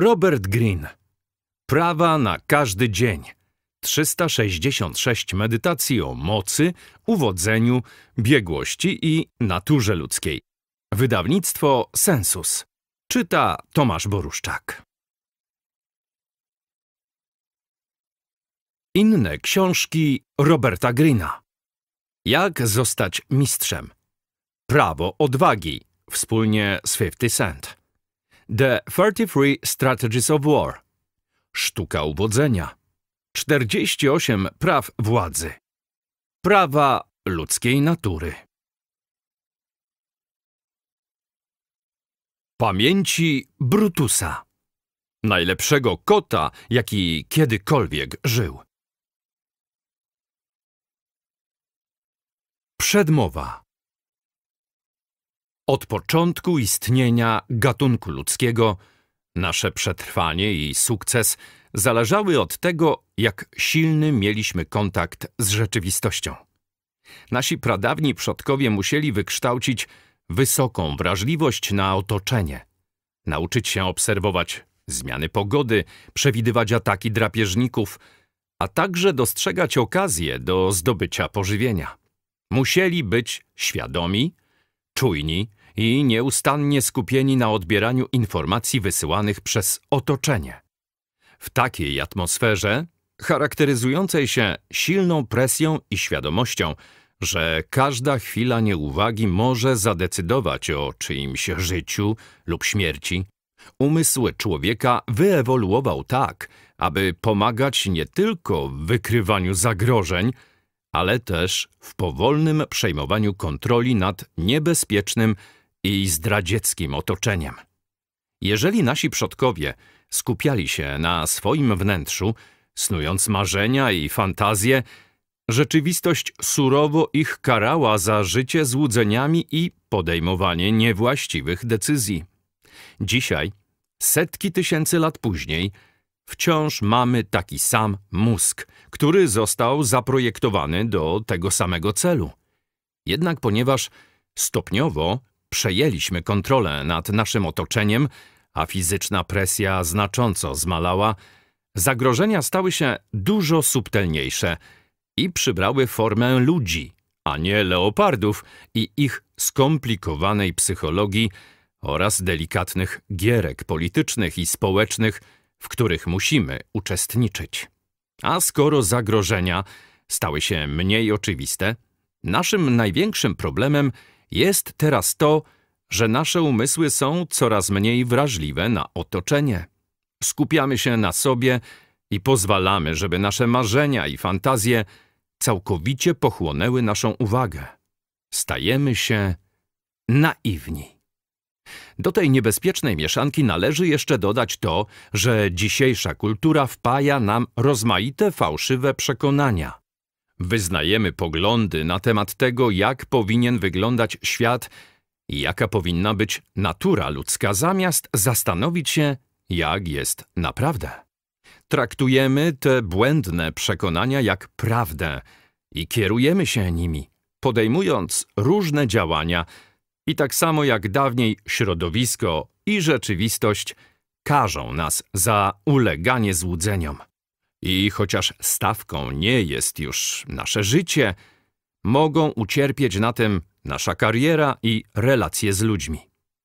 Robert Green. Prawa na każdy dzień. 366 medytacji o mocy, uwodzeniu, biegłości i naturze ludzkiej. Wydawnictwo Sensus. Czyta Tomasz Boruszczak. Inne książki Roberta Greena. Jak zostać mistrzem? Prawo odwagi. Wspólnie z 50 Cent. The 33 Strategies of War Sztuka uwodzenia 48 praw władzy Prawa ludzkiej natury Pamięci Brutusa Najlepszego kota, jaki kiedykolwiek żył Przedmowa od początku istnienia gatunku ludzkiego nasze przetrwanie i sukces zależały od tego, jak silny mieliśmy kontakt z rzeczywistością. Nasi pradawni przodkowie musieli wykształcić wysoką wrażliwość na otoczenie, nauczyć się obserwować zmiany pogody, przewidywać ataki drapieżników, a także dostrzegać okazje do zdobycia pożywienia. Musieli być świadomi, czujni, i nieustannie skupieni na odbieraniu informacji wysyłanych przez otoczenie. W takiej atmosferze, charakteryzującej się silną presją i świadomością, że każda chwila nieuwagi może zadecydować o czyimś życiu lub śmierci, umysł człowieka wyewoluował tak, aby pomagać nie tylko w wykrywaniu zagrożeń, ale też w powolnym przejmowaniu kontroli nad niebezpiecznym i zdradzieckim otoczeniem. Jeżeli nasi przodkowie skupiali się na swoim wnętrzu, snując marzenia i fantazje, rzeczywistość surowo ich karała za życie złudzeniami i podejmowanie niewłaściwych decyzji. Dzisiaj, setki tysięcy lat później, wciąż mamy taki sam mózg, który został zaprojektowany do tego samego celu. Jednak ponieważ stopniowo Przejęliśmy kontrolę nad naszym otoczeniem, a fizyczna presja znacząco zmalała, zagrożenia stały się dużo subtelniejsze i przybrały formę ludzi, a nie leopardów i ich skomplikowanej psychologii oraz delikatnych gierek politycznych i społecznych, w których musimy uczestniczyć. A skoro zagrożenia stały się mniej oczywiste, naszym największym problemem jest teraz to, że nasze umysły są coraz mniej wrażliwe na otoczenie. Skupiamy się na sobie i pozwalamy, żeby nasze marzenia i fantazje całkowicie pochłonęły naszą uwagę. Stajemy się naiwni. Do tej niebezpiecznej mieszanki należy jeszcze dodać to, że dzisiejsza kultura wpaja nam rozmaite fałszywe przekonania – Wyznajemy poglądy na temat tego, jak powinien wyglądać świat i jaka powinna być natura ludzka, zamiast zastanowić się, jak jest naprawdę. Traktujemy te błędne przekonania jak prawdę i kierujemy się nimi, podejmując różne działania i tak samo jak dawniej środowisko i rzeczywistość – karzą nas za uleganie złudzeniom. I chociaż stawką nie jest już nasze życie, mogą ucierpieć na tym nasza kariera i relacje z ludźmi.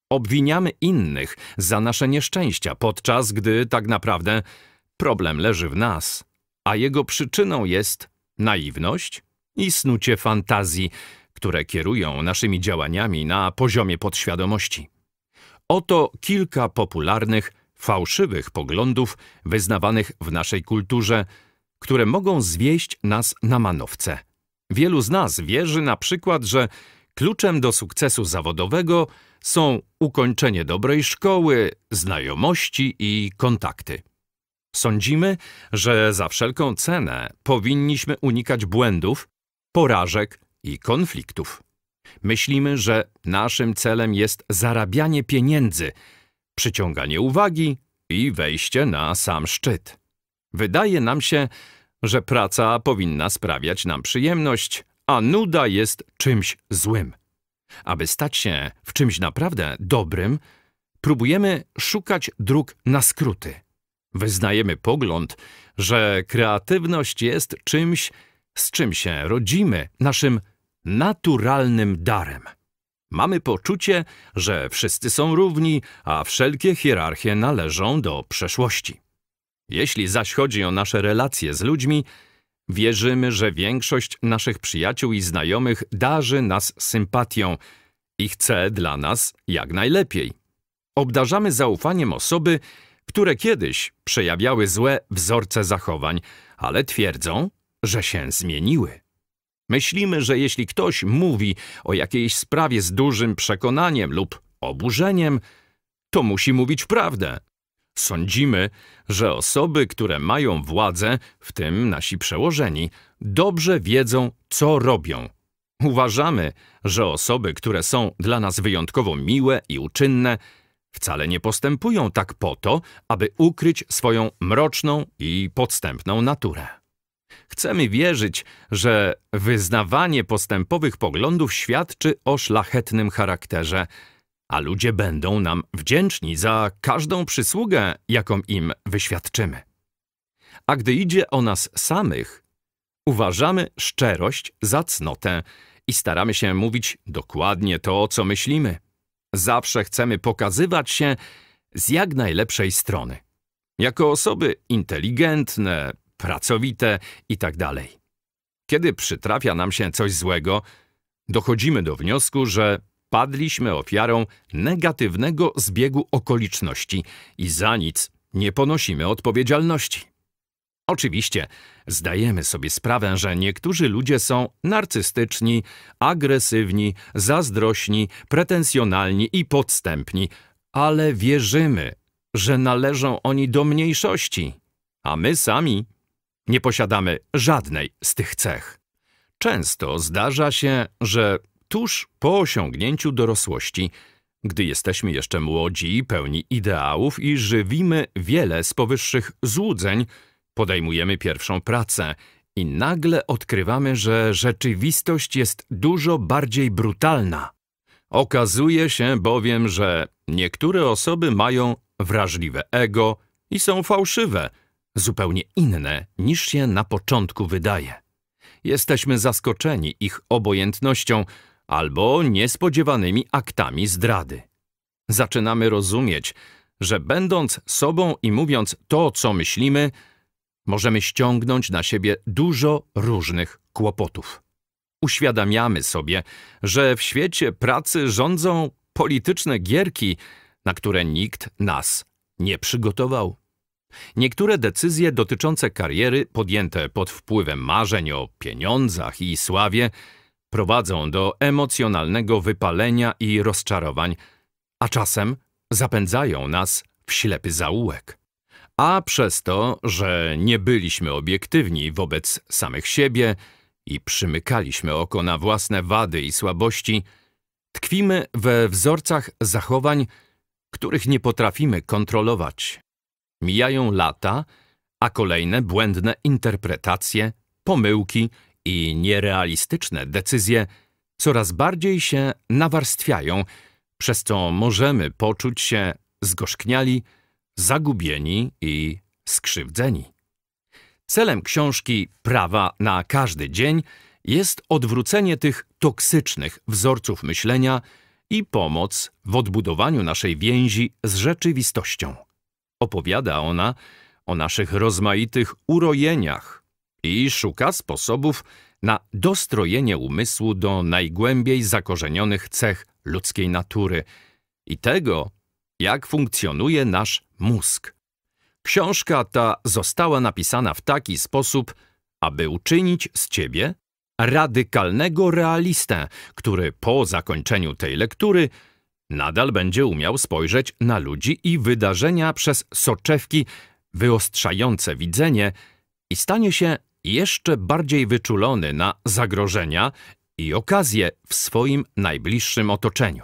Obwiniamy innych za nasze nieszczęścia, podczas gdy tak naprawdę problem leży w nas, a jego przyczyną jest naiwność i snucie fantazji, które kierują naszymi działaniami na poziomie podświadomości. Oto kilka popularnych fałszywych poglądów wyznawanych w naszej kulturze, które mogą zwieść nas na manowce. Wielu z nas wierzy na przykład, że kluczem do sukcesu zawodowego są ukończenie dobrej szkoły, znajomości i kontakty. Sądzimy, że za wszelką cenę powinniśmy unikać błędów, porażek i konfliktów. Myślimy, że naszym celem jest zarabianie pieniędzy – przyciąganie uwagi i wejście na sam szczyt. Wydaje nam się, że praca powinna sprawiać nam przyjemność, a nuda jest czymś złym. Aby stać się w czymś naprawdę dobrym, próbujemy szukać dróg na skróty. Wyznajemy pogląd, że kreatywność jest czymś, z czym się rodzimy, naszym naturalnym darem. Mamy poczucie, że wszyscy są równi, a wszelkie hierarchie należą do przeszłości. Jeśli zaś chodzi o nasze relacje z ludźmi, wierzymy, że większość naszych przyjaciół i znajomych darzy nas sympatią i chce dla nas jak najlepiej. Obdarzamy zaufaniem osoby, które kiedyś przejawiały złe wzorce zachowań, ale twierdzą, że się zmieniły. Myślimy, że jeśli ktoś mówi o jakiejś sprawie z dużym przekonaniem lub oburzeniem, to musi mówić prawdę. Sądzimy, że osoby, które mają władzę, w tym nasi przełożeni, dobrze wiedzą, co robią. Uważamy, że osoby, które są dla nas wyjątkowo miłe i uczynne, wcale nie postępują tak po to, aby ukryć swoją mroczną i podstępną naturę. Chcemy wierzyć, że wyznawanie postępowych poglądów świadczy o szlachetnym charakterze, a ludzie będą nam wdzięczni za każdą przysługę, jaką im wyświadczymy. A gdy idzie o nas samych, uważamy szczerość za cnotę i staramy się mówić dokładnie to, co myślimy. Zawsze chcemy pokazywać się z jak najlepszej strony. Jako osoby inteligentne, pracowite itd. Tak Kiedy przytrafia nam się coś złego, dochodzimy do wniosku, że padliśmy ofiarą negatywnego zbiegu okoliczności i za nic nie ponosimy odpowiedzialności. Oczywiście zdajemy sobie sprawę, że niektórzy ludzie są narcystyczni, agresywni, zazdrośni, pretensjonalni i podstępni, ale wierzymy, że należą oni do mniejszości, a my sami nie posiadamy żadnej z tych cech. Często zdarza się, że tuż po osiągnięciu dorosłości, gdy jesteśmy jeszcze młodzi, pełni ideałów i żywimy wiele z powyższych złudzeń, podejmujemy pierwszą pracę i nagle odkrywamy, że rzeczywistość jest dużo bardziej brutalna. Okazuje się bowiem, że niektóre osoby mają wrażliwe ego i są fałszywe – zupełnie inne niż się na początku wydaje. Jesteśmy zaskoczeni ich obojętnością albo niespodziewanymi aktami zdrady. Zaczynamy rozumieć, że będąc sobą i mówiąc to, co myślimy, możemy ściągnąć na siebie dużo różnych kłopotów. Uświadamiamy sobie, że w świecie pracy rządzą polityczne gierki, na które nikt nas nie przygotował. Niektóre decyzje dotyczące kariery, podjęte pod wpływem marzeń o pieniądzach i sławie, prowadzą do emocjonalnego wypalenia i rozczarowań, a czasem zapędzają nas w ślepy zaułek. A przez to, że nie byliśmy obiektywni wobec samych siebie i przymykaliśmy oko na własne wady i słabości, tkwimy we wzorcach zachowań, których nie potrafimy kontrolować. Mijają lata, a kolejne błędne interpretacje, pomyłki i nierealistyczne decyzje coraz bardziej się nawarstwiają, przez co możemy poczuć się zgorzkniali, zagubieni i skrzywdzeni. Celem książki Prawa na każdy dzień jest odwrócenie tych toksycznych wzorców myślenia i pomoc w odbudowaniu naszej więzi z rzeczywistością. Opowiada ona o naszych rozmaitych urojeniach i szuka sposobów na dostrojenie umysłu do najgłębiej zakorzenionych cech ludzkiej natury i tego, jak funkcjonuje nasz mózg. Książka ta została napisana w taki sposób, aby uczynić z ciebie radykalnego realistę, który po zakończeniu tej lektury nadal będzie umiał spojrzeć na ludzi i wydarzenia przez soczewki wyostrzające widzenie i stanie się jeszcze bardziej wyczulony na zagrożenia i okazje w swoim najbliższym otoczeniu.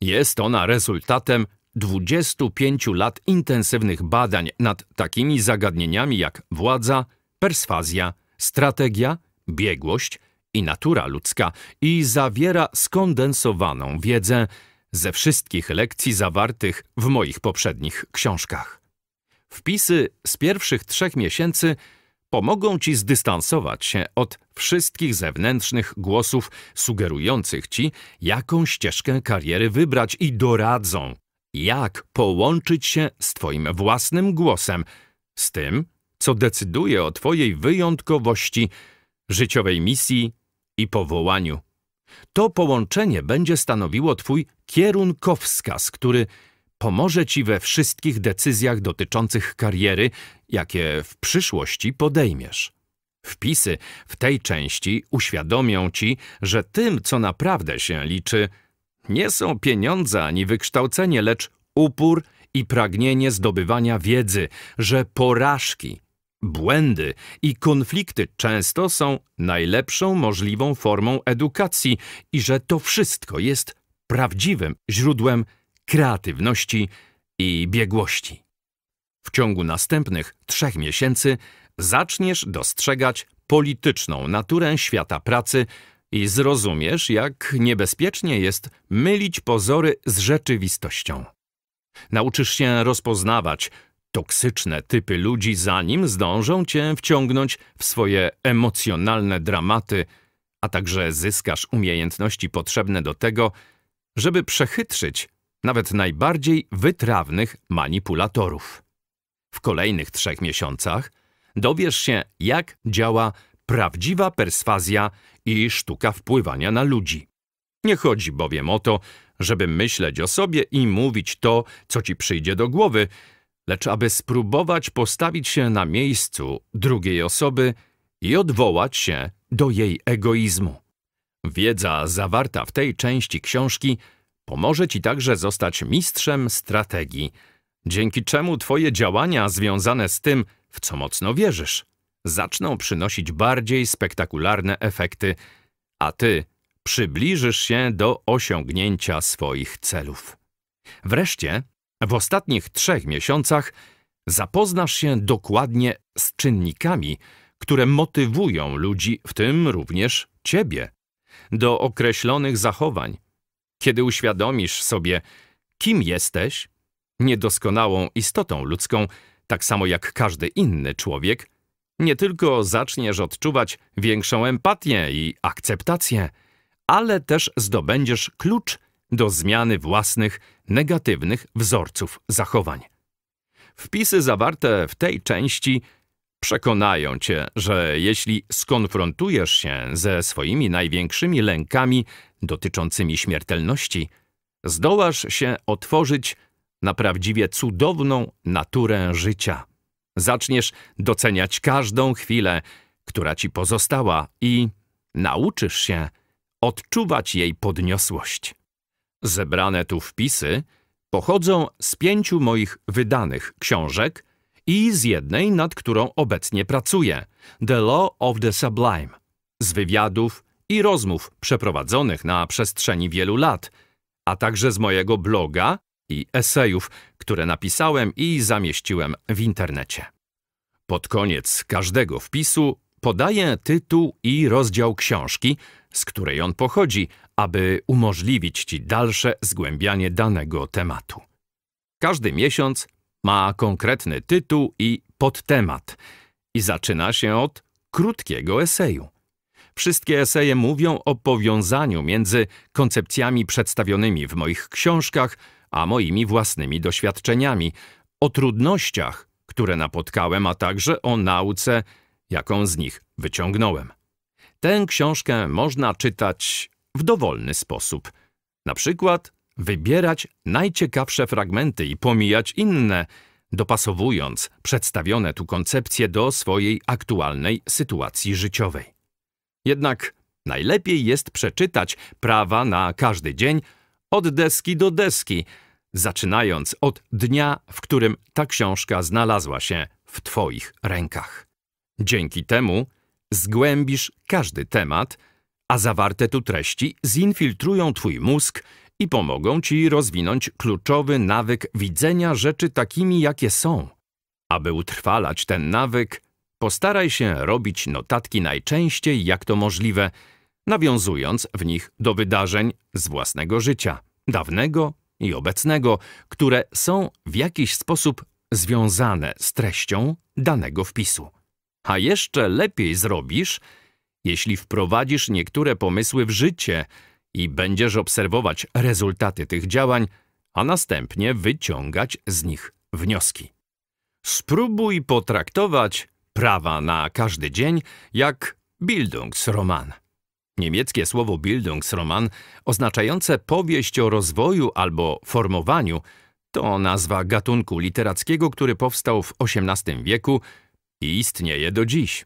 Jest ona rezultatem 25 lat intensywnych badań nad takimi zagadnieniami jak władza, perswazja, strategia, biegłość i natura ludzka i zawiera skondensowaną wiedzę ze wszystkich lekcji zawartych w moich poprzednich książkach. Wpisy z pierwszych trzech miesięcy pomogą Ci zdystansować się od wszystkich zewnętrznych głosów sugerujących Ci, jaką ścieżkę kariery wybrać i doradzą, jak połączyć się z Twoim własnym głosem, z tym, co decyduje o Twojej wyjątkowości, życiowej misji i powołaniu. To połączenie będzie stanowiło Twój kierunkowskaz, który pomoże Ci we wszystkich decyzjach dotyczących kariery, jakie w przyszłości podejmiesz. Wpisy w tej części uświadomią Ci, że tym, co naprawdę się liczy, nie są pieniądze ani wykształcenie, lecz upór i pragnienie zdobywania wiedzy, że porażki Błędy i konflikty często są najlepszą możliwą formą edukacji i że to wszystko jest prawdziwym źródłem kreatywności i biegłości. W ciągu następnych trzech miesięcy zaczniesz dostrzegać polityczną naturę świata pracy i zrozumiesz, jak niebezpiecznie jest mylić pozory z rzeczywistością. Nauczysz się rozpoznawać toksyczne typy ludzi, zanim zdążą cię wciągnąć w swoje emocjonalne dramaty, a także zyskasz umiejętności potrzebne do tego, żeby przechytrzyć nawet najbardziej wytrawnych manipulatorów. W kolejnych trzech miesiącach dowiesz się, jak działa prawdziwa perswazja i sztuka wpływania na ludzi. Nie chodzi bowiem o to, żeby myśleć o sobie i mówić to, co ci przyjdzie do głowy, lecz aby spróbować postawić się na miejscu drugiej osoby i odwołać się do jej egoizmu. Wiedza zawarta w tej części książki pomoże Ci także zostać mistrzem strategii, dzięki czemu Twoje działania związane z tym, w co mocno wierzysz, zaczną przynosić bardziej spektakularne efekty, a Ty przybliżysz się do osiągnięcia swoich celów. Wreszcie w ostatnich trzech miesiącach zapoznasz się dokładnie z czynnikami, które motywują ludzi, w tym również ciebie, do określonych zachowań. Kiedy uświadomisz sobie, kim jesteś, niedoskonałą istotą ludzką, tak samo jak każdy inny człowiek, nie tylko zaczniesz odczuwać większą empatię i akceptację, ale też zdobędziesz klucz do zmiany własnych negatywnych wzorców zachowań. Wpisy zawarte w tej części przekonają cię, że jeśli skonfrontujesz się ze swoimi największymi lękami dotyczącymi śmiertelności, zdołasz się otworzyć na prawdziwie cudowną naturę życia. Zaczniesz doceniać każdą chwilę, która ci pozostała i nauczysz się odczuwać jej podniosłość. Zebrane tu wpisy pochodzą z pięciu moich wydanych książek i z jednej, nad którą obecnie pracuję, The Law of the Sublime, z wywiadów i rozmów przeprowadzonych na przestrzeni wielu lat, a także z mojego bloga i esejów, które napisałem i zamieściłem w internecie. Pod koniec każdego wpisu podaję tytuł i rozdział książki, z której on pochodzi, aby umożliwić Ci dalsze zgłębianie danego tematu. Każdy miesiąc ma konkretny tytuł i podtemat i zaczyna się od krótkiego eseju. Wszystkie eseje mówią o powiązaniu między koncepcjami przedstawionymi w moich książkach, a moimi własnymi doświadczeniami, o trudnościach, które napotkałem, a także o nauce, jaką z nich wyciągnąłem. Tę książkę można czytać w dowolny sposób. Na przykład wybierać najciekawsze fragmenty i pomijać inne, dopasowując przedstawione tu koncepcje do swojej aktualnej sytuacji życiowej. Jednak najlepiej jest przeczytać prawa na każdy dzień od deski do deski, zaczynając od dnia, w którym ta książka znalazła się w Twoich rękach. Dzięki temu zgłębisz każdy temat, a zawarte tu treści zinfiltrują Twój mózg i pomogą Ci rozwinąć kluczowy nawyk widzenia rzeczy takimi, jakie są. Aby utrwalać ten nawyk, postaraj się robić notatki najczęściej, jak to możliwe, nawiązując w nich do wydarzeń z własnego życia, dawnego i obecnego, które są w jakiś sposób związane z treścią danego wpisu. A jeszcze lepiej zrobisz, jeśli wprowadzisz niektóre pomysły w życie i będziesz obserwować rezultaty tych działań, a następnie wyciągać z nich wnioski. Spróbuj potraktować prawa na każdy dzień jak Bildungsroman. Niemieckie słowo Bildungsroman, oznaczające powieść o rozwoju albo formowaniu, to nazwa gatunku literackiego, który powstał w XVIII wieku i istnieje do dziś.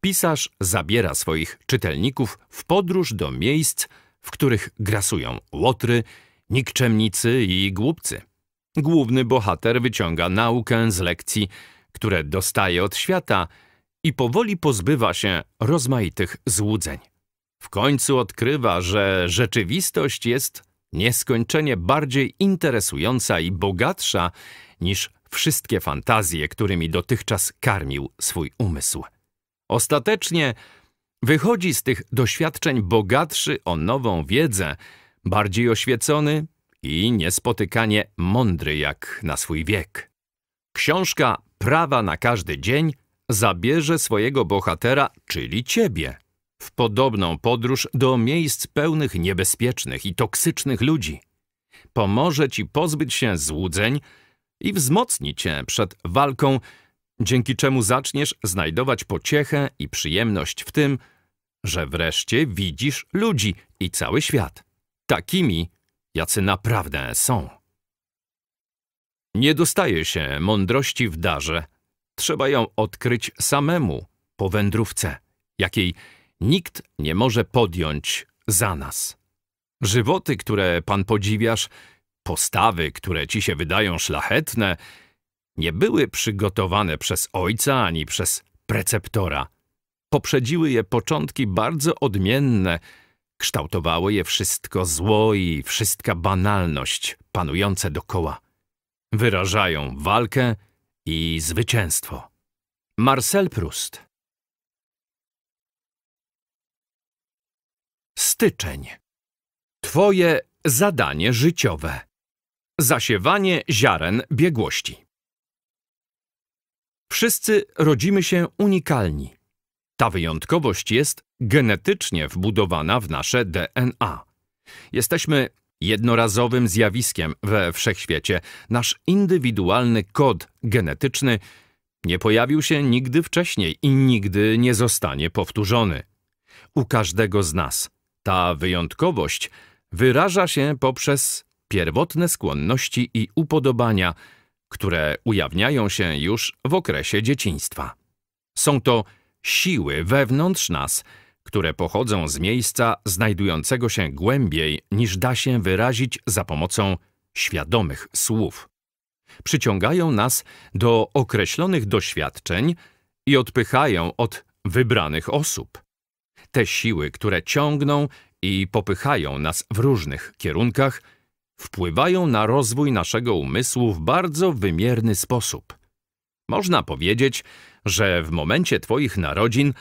Pisarz zabiera swoich czytelników w podróż do miejsc, w których grasują łotry, nikczemnicy i głupcy. Główny bohater wyciąga naukę z lekcji, które dostaje od świata i powoli pozbywa się rozmaitych złudzeń. W końcu odkrywa, że rzeczywistość jest nieskończenie bardziej interesująca i bogatsza niż wszystkie fantazje, którymi dotychczas karmił swój umysł. Ostatecznie wychodzi z tych doświadczeń bogatszy o nową wiedzę, bardziej oświecony i niespotykanie mądry jak na swój wiek. Książka Prawa na każdy dzień zabierze swojego bohatera, czyli ciebie, w podobną podróż do miejsc pełnych niebezpiecznych i toksycznych ludzi. Pomoże ci pozbyć się złudzeń i wzmocni cię przed walką, dzięki czemu zaczniesz znajdować pociechę i przyjemność w tym, że wreszcie widzisz ludzi i cały świat takimi, jacy naprawdę są. Nie dostaje się mądrości w darze. Trzeba ją odkryć samemu, po wędrówce, jakiej nikt nie może podjąć za nas. Żywoty, które Pan podziwiasz, postawy, które ci się wydają szlachetne, nie były przygotowane przez ojca ani przez preceptora. Poprzedziły je początki bardzo odmienne, kształtowało je wszystko zło i wszystka banalność panujące dokoła. Wyrażają walkę i zwycięstwo. Marcel Proust Styczeń. Twoje zadanie życiowe. Zasiewanie ziaren biegłości. Wszyscy rodzimy się unikalni. Ta wyjątkowość jest genetycznie wbudowana w nasze DNA. Jesteśmy jednorazowym zjawiskiem we wszechświecie. Nasz indywidualny kod genetyczny nie pojawił się nigdy wcześniej i nigdy nie zostanie powtórzony. U każdego z nas ta wyjątkowość wyraża się poprzez pierwotne skłonności i upodobania, które ujawniają się już w okresie dzieciństwa. Są to siły wewnątrz nas, które pochodzą z miejsca znajdującego się głębiej niż da się wyrazić za pomocą świadomych słów. Przyciągają nas do określonych doświadczeń i odpychają od wybranych osób te siły, które ciągną i popychają nas w różnych kierunkach, wpływają na rozwój naszego umysłu w bardzo wymierny sposób. Można powiedzieć, że w momencie Twoich narodzin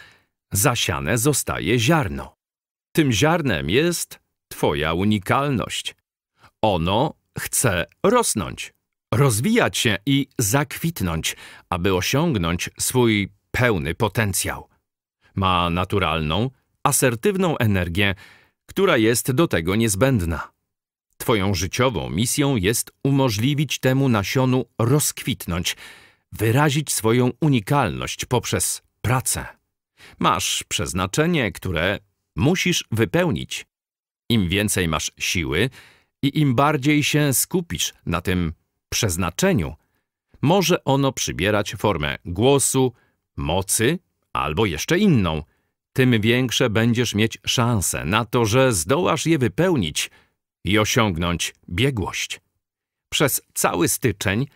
zasiane zostaje ziarno. Tym ziarnem jest Twoja unikalność. Ono chce rosnąć, rozwijać się i zakwitnąć, aby osiągnąć swój pełny potencjał. Ma naturalną, asertywną energię, która jest do tego niezbędna. Twoją życiową misją jest umożliwić temu nasionu rozkwitnąć, wyrazić swoją unikalność poprzez pracę. Masz przeznaczenie, które musisz wypełnić. Im więcej masz siły i im bardziej się skupisz na tym przeznaczeniu, może ono przybierać formę głosu, mocy albo jeszcze inną – tym większe będziesz mieć szanse na to, że zdołasz je wypełnić i osiągnąć biegłość. Przez cały styczeń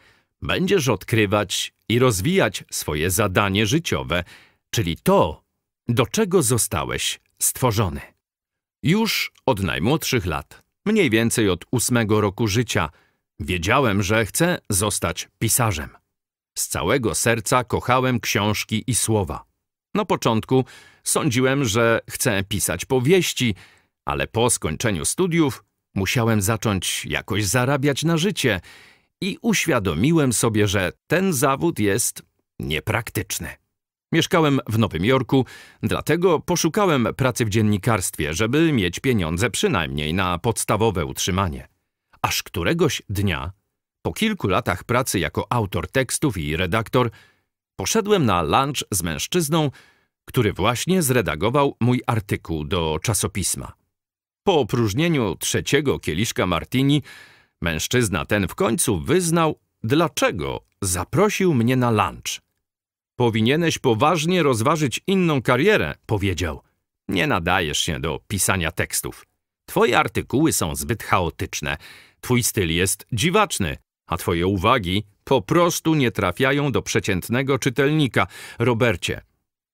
będziesz odkrywać i rozwijać swoje zadanie życiowe, czyli to, do czego zostałeś stworzony. Już od najmłodszych lat, mniej więcej od ósmego roku życia, wiedziałem, że chcę zostać pisarzem. Z całego serca kochałem książki i słowa. Na początku sądziłem, że chcę pisać powieści, ale po skończeniu studiów musiałem zacząć jakoś zarabiać na życie i uświadomiłem sobie, że ten zawód jest niepraktyczny. Mieszkałem w Nowym Jorku, dlatego poszukałem pracy w dziennikarstwie, żeby mieć pieniądze przynajmniej na podstawowe utrzymanie. Aż któregoś dnia, po kilku latach pracy jako autor tekstów i redaktor, Poszedłem na lunch z mężczyzną, który właśnie zredagował mój artykuł do czasopisma. Po opróżnieniu trzeciego kieliszka martini, mężczyzna ten w końcu wyznał, dlaczego zaprosił mnie na lunch. Powinieneś poważnie rozważyć inną karierę, powiedział. Nie nadajesz się do pisania tekstów. Twoje artykuły są zbyt chaotyczne, twój styl jest dziwaczny, a twoje uwagi po prostu nie trafiają do przeciętnego czytelnika. Robercie,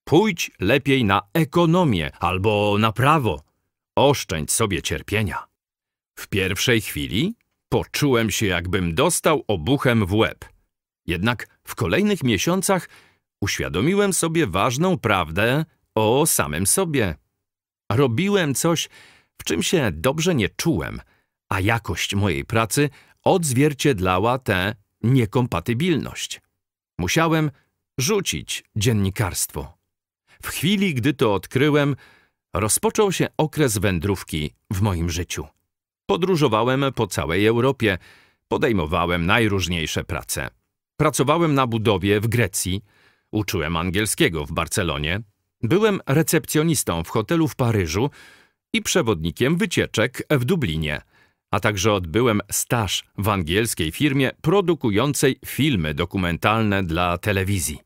pójdź lepiej na ekonomię albo na prawo. Oszczędź sobie cierpienia. W pierwszej chwili poczułem się, jakbym dostał obuchem w łeb. Jednak w kolejnych miesiącach uświadomiłem sobie ważną prawdę o samym sobie. Robiłem coś, w czym się dobrze nie czułem, a jakość mojej pracy odzwierciedlała tę niekompatybilność. Musiałem rzucić dziennikarstwo. W chwili, gdy to odkryłem, rozpoczął się okres wędrówki w moim życiu. Podróżowałem po całej Europie, podejmowałem najróżniejsze prace. Pracowałem na budowie w Grecji, uczyłem angielskiego w Barcelonie, byłem recepcjonistą w hotelu w Paryżu i przewodnikiem wycieczek w Dublinie – a także odbyłem staż w angielskiej firmie produkującej filmy dokumentalne dla telewizji.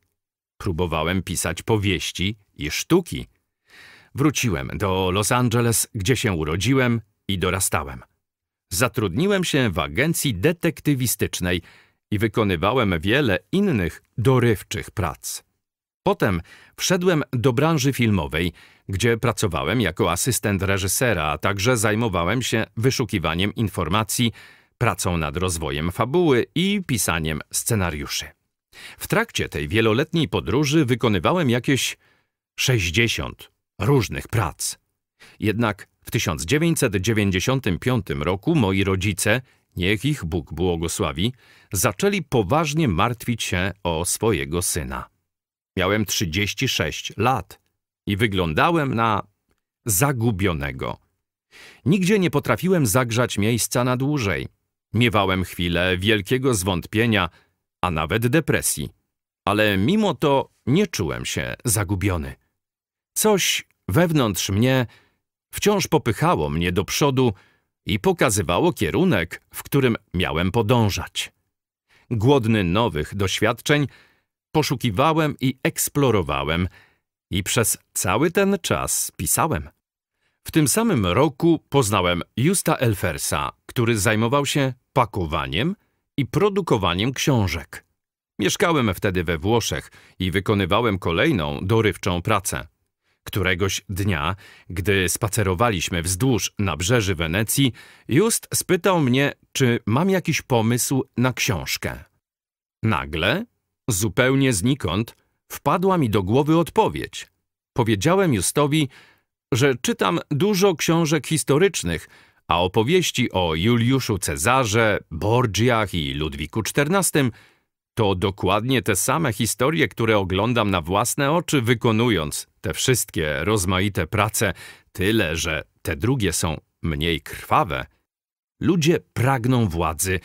Próbowałem pisać powieści i sztuki. Wróciłem do Los Angeles, gdzie się urodziłem i dorastałem. Zatrudniłem się w agencji detektywistycznej i wykonywałem wiele innych dorywczych prac. Potem wszedłem do branży filmowej, gdzie pracowałem jako asystent reżysera, a także zajmowałem się wyszukiwaniem informacji, pracą nad rozwojem fabuły i pisaniem scenariuszy. W trakcie tej wieloletniej podróży wykonywałem jakieś 60 różnych prac. Jednak w 1995 roku moi rodzice, niech ich Bóg błogosławi, zaczęli poważnie martwić się o swojego syna. Miałem 36 lat i wyglądałem na zagubionego. Nigdzie nie potrafiłem zagrzać miejsca na dłużej. Miewałem chwilę wielkiego zwątpienia, a nawet depresji. Ale mimo to nie czułem się zagubiony. Coś wewnątrz mnie wciąż popychało mnie do przodu i pokazywało kierunek, w którym miałem podążać. Głodny nowych doświadczeń, poszukiwałem i eksplorowałem i przez cały ten czas pisałem. W tym samym roku poznałem Justa Elfersa, który zajmował się pakowaniem i produkowaniem książek. Mieszkałem wtedy we Włoszech i wykonywałem kolejną dorywczą pracę. Któregoś dnia, gdy spacerowaliśmy wzdłuż nabrzeży Wenecji, Just spytał mnie, czy mam jakiś pomysł na książkę. Nagle Zupełnie znikąd wpadła mi do głowy odpowiedź. Powiedziałem Justowi, że czytam dużo książek historycznych, a opowieści o Juliuszu Cezarze, Borgiach i Ludwiku XIV to dokładnie te same historie, które oglądam na własne oczy, wykonując te wszystkie rozmaite prace, tyle że te drugie są mniej krwawe. Ludzie pragną władzy,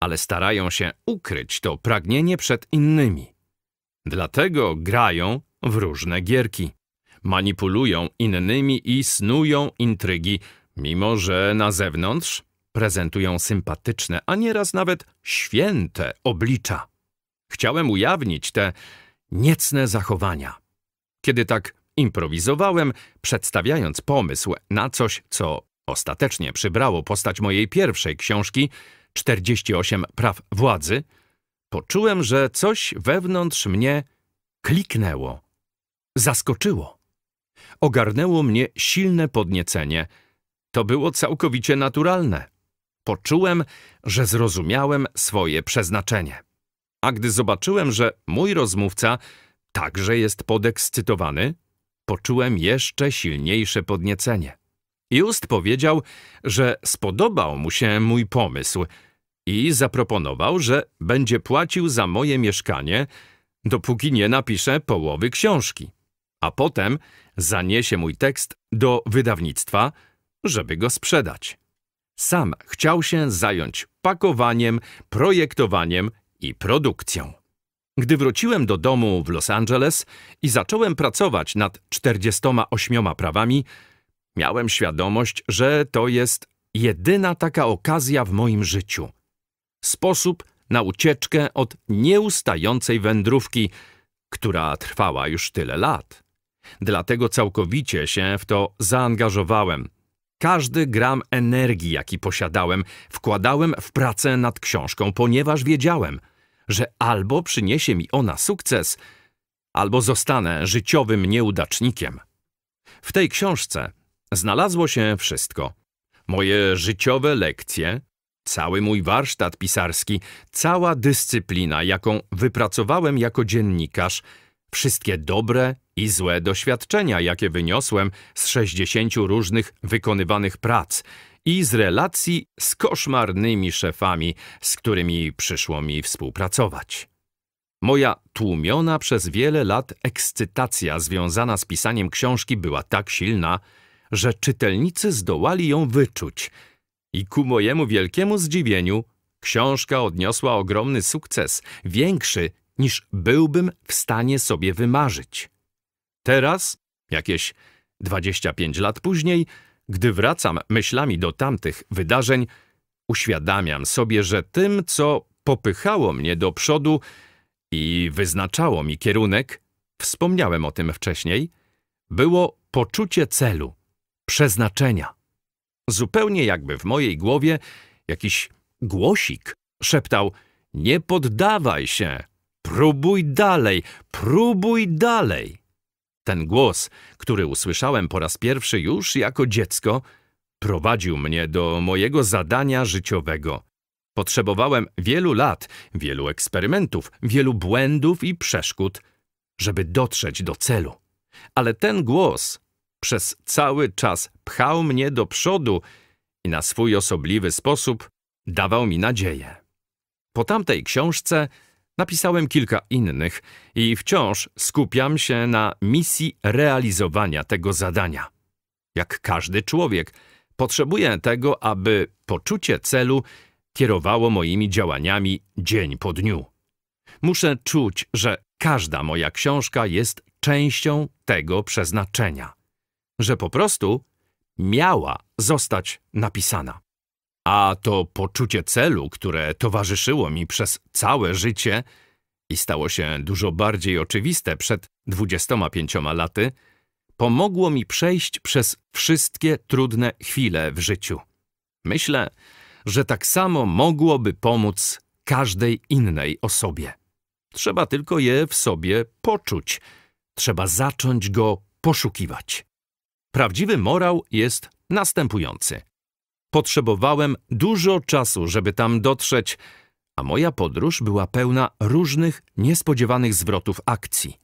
ale starają się ukryć to pragnienie przed innymi. Dlatego grają w różne gierki. Manipulują innymi i snują intrygi, mimo że na zewnątrz prezentują sympatyczne, a nieraz nawet święte oblicza. Chciałem ujawnić te niecne zachowania. Kiedy tak improwizowałem, przedstawiając pomysł na coś, co ostatecznie przybrało postać mojej pierwszej książki, 48 praw władzy, poczułem, że coś wewnątrz mnie kliknęło, zaskoczyło. Ogarnęło mnie silne podniecenie. To było całkowicie naturalne. Poczułem, że zrozumiałem swoje przeznaczenie. A gdy zobaczyłem, że mój rozmówca także jest podekscytowany, poczułem jeszcze silniejsze podniecenie. Just powiedział, że spodobał mu się mój pomysł – i zaproponował, że będzie płacił za moje mieszkanie, dopóki nie napiszę połowy książki, a potem zaniesie mój tekst do wydawnictwa, żeby go sprzedać. Sam chciał się zająć pakowaniem, projektowaniem i produkcją. Gdy wróciłem do domu w Los Angeles i zacząłem pracować nad 48 prawami, miałem świadomość, że to jest jedyna taka okazja w moim życiu – Sposób na ucieczkę od nieustającej wędrówki, która trwała już tyle lat. Dlatego całkowicie się w to zaangażowałem. Każdy gram energii, jaki posiadałem, wkładałem w pracę nad książką, ponieważ wiedziałem, że albo przyniesie mi ona sukces, albo zostanę życiowym nieudacznikiem. W tej książce znalazło się wszystko. Moje życiowe lekcje, cały mój warsztat pisarski, cała dyscyplina, jaką wypracowałem jako dziennikarz, wszystkie dobre i złe doświadczenia, jakie wyniosłem z 60 różnych wykonywanych prac i z relacji z koszmarnymi szefami, z którymi przyszło mi współpracować. Moja tłumiona przez wiele lat ekscytacja związana z pisaniem książki była tak silna, że czytelnicy zdołali ją wyczuć – i ku mojemu wielkiemu zdziwieniu książka odniosła ogromny sukces, większy niż byłbym w stanie sobie wymarzyć. Teraz, jakieś 25 lat później, gdy wracam myślami do tamtych wydarzeń, uświadamiam sobie, że tym, co popychało mnie do przodu i wyznaczało mi kierunek, wspomniałem o tym wcześniej, było poczucie celu, przeznaczenia. Zupełnie jakby w mojej głowie jakiś głosik szeptał nie poddawaj się, próbuj dalej, próbuj dalej. Ten głos, który usłyszałem po raz pierwszy już jako dziecko, prowadził mnie do mojego zadania życiowego. Potrzebowałem wielu lat, wielu eksperymentów, wielu błędów i przeszkód, żeby dotrzeć do celu. Ale ten głos przez cały czas pchał mnie do przodu i na swój osobliwy sposób dawał mi nadzieję. Po tamtej książce napisałem kilka innych i wciąż skupiam się na misji realizowania tego zadania. Jak każdy człowiek, potrzebuję tego, aby poczucie celu kierowało moimi działaniami dzień po dniu. Muszę czuć, że każda moja książka jest częścią tego przeznaczenia że po prostu miała zostać napisana. A to poczucie celu, które towarzyszyło mi przez całe życie i stało się dużo bardziej oczywiste przed 25 laty, pomogło mi przejść przez wszystkie trudne chwile w życiu. Myślę, że tak samo mogłoby pomóc każdej innej osobie. Trzeba tylko je w sobie poczuć. Trzeba zacząć go poszukiwać. Prawdziwy morał jest następujący. Potrzebowałem dużo czasu, żeby tam dotrzeć, a moja podróż była pełna różnych niespodziewanych zwrotów akcji.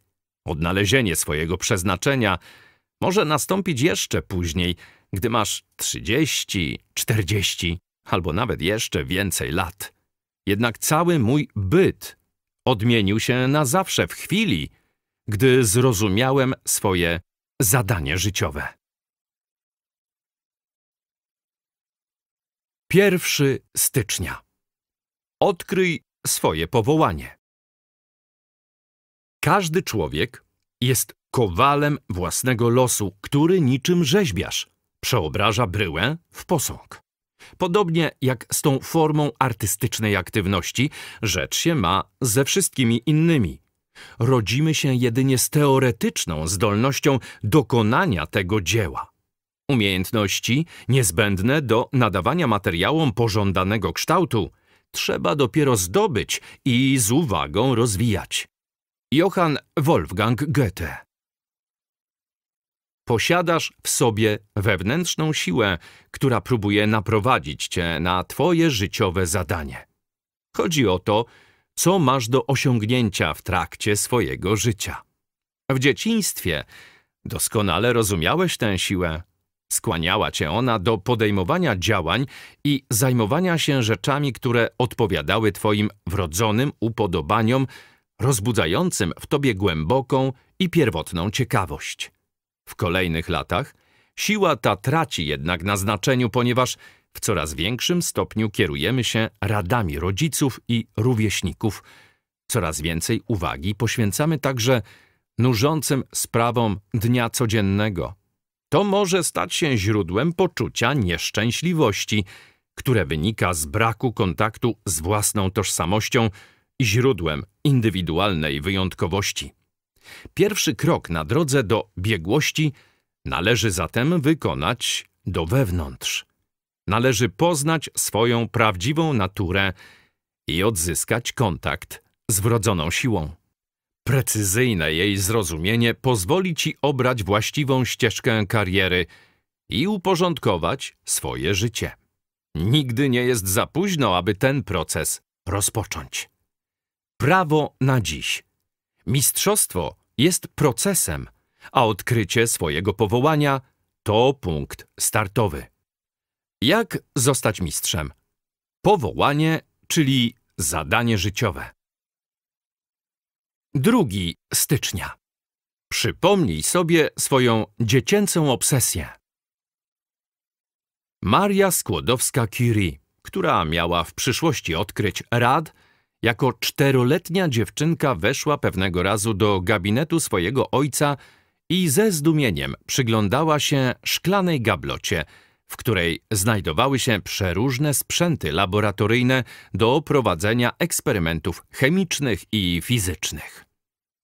Odnalezienie swojego przeznaczenia może nastąpić jeszcze później, gdy masz 30, 40 albo nawet jeszcze więcej lat. Jednak cały mój byt odmienił się na zawsze w chwili, gdy zrozumiałem swoje Zadanie życiowe. Pierwszy stycznia. Odkryj swoje powołanie. Każdy człowiek jest kowalem własnego losu, który niczym rzeźbiarz przeobraża bryłę w posąg. Podobnie jak z tą formą artystycznej aktywności, rzecz się ma ze wszystkimi innymi. Rodzimy się jedynie z teoretyczną zdolnością dokonania tego dzieła. Umiejętności niezbędne do nadawania materiałom pożądanego kształtu trzeba dopiero zdobyć i z uwagą rozwijać. Johann Wolfgang Goethe Posiadasz w sobie wewnętrzną siłę, która próbuje naprowadzić cię na twoje życiowe zadanie. Chodzi o to, co masz do osiągnięcia w trakcie swojego życia. W dzieciństwie doskonale rozumiałeś tę siłę. Skłaniała cię ona do podejmowania działań i zajmowania się rzeczami, które odpowiadały twoim wrodzonym upodobaniom, rozbudzającym w tobie głęboką i pierwotną ciekawość. W kolejnych latach siła ta traci jednak na znaczeniu, ponieważ w coraz większym stopniu kierujemy się radami rodziców i rówieśników. Coraz więcej uwagi poświęcamy także nużącym sprawom dnia codziennego. To może stać się źródłem poczucia nieszczęśliwości, które wynika z braku kontaktu z własną tożsamością i źródłem indywidualnej wyjątkowości. Pierwszy krok na drodze do biegłości należy zatem wykonać do wewnątrz. Należy poznać swoją prawdziwą naturę i odzyskać kontakt z wrodzoną siłą. Precyzyjne jej zrozumienie pozwoli ci obrać właściwą ścieżkę kariery i uporządkować swoje życie. Nigdy nie jest za późno, aby ten proces rozpocząć. Prawo na dziś. Mistrzostwo jest procesem, a odkrycie swojego powołania to punkt startowy. Jak zostać mistrzem? Powołanie, czyli zadanie życiowe. 2 stycznia. Przypomnij sobie swoją dziecięcą obsesję. Maria Skłodowska-Curie, która miała w przyszłości odkryć rad, jako czteroletnia dziewczynka weszła pewnego razu do gabinetu swojego ojca i ze zdumieniem przyglądała się szklanej gablocie – w której znajdowały się przeróżne sprzęty laboratoryjne do prowadzenia eksperymentów chemicznych i fizycznych.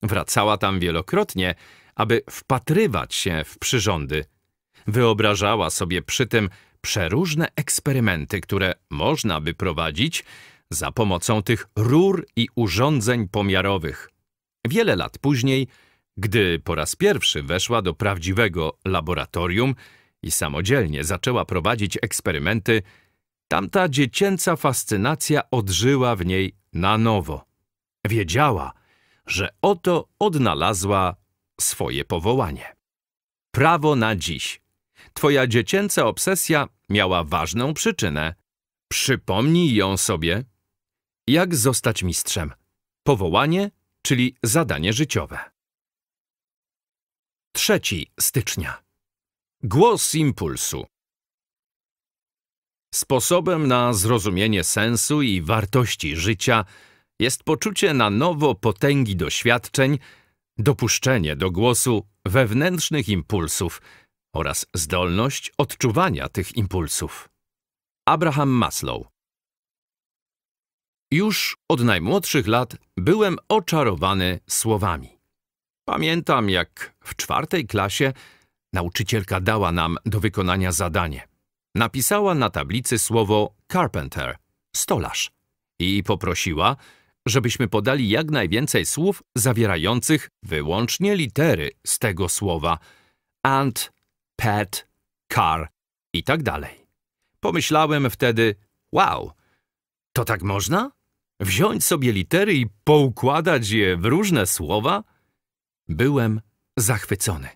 Wracała tam wielokrotnie, aby wpatrywać się w przyrządy. Wyobrażała sobie przy tym przeróżne eksperymenty, które można by prowadzić za pomocą tych rur i urządzeń pomiarowych. Wiele lat później, gdy po raz pierwszy weszła do prawdziwego laboratorium, i samodzielnie zaczęła prowadzić eksperymenty, tamta dziecięca fascynacja odżyła w niej na nowo. Wiedziała, że oto odnalazła swoje powołanie. Prawo na dziś. Twoja dziecięca obsesja miała ważną przyczynę. Przypomnij ją sobie. Jak zostać mistrzem? Powołanie, czyli zadanie życiowe. 3 stycznia. Głos impulsu. Sposobem na zrozumienie sensu i wartości życia jest poczucie na nowo potęgi doświadczeń, dopuszczenie do głosu wewnętrznych impulsów oraz zdolność odczuwania tych impulsów. Abraham Maslow Już od najmłodszych lat byłem oczarowany słowami. Pamiętam, jak w czwartej klasie Nauczycielka dała nam do wykonania zadanie. Napisała na tablicy słowo carpenter, stolarz, i poprosiła, żebyśmy podali jak najwięcej słów zawierających wyłącznie litery z tego słowa ant, pet, car i tak dalej. Pomyślałem wtedy, wow, to tak można? Wziąć sobie litery i poukładać je w różne słowa? Byłem zachwycony.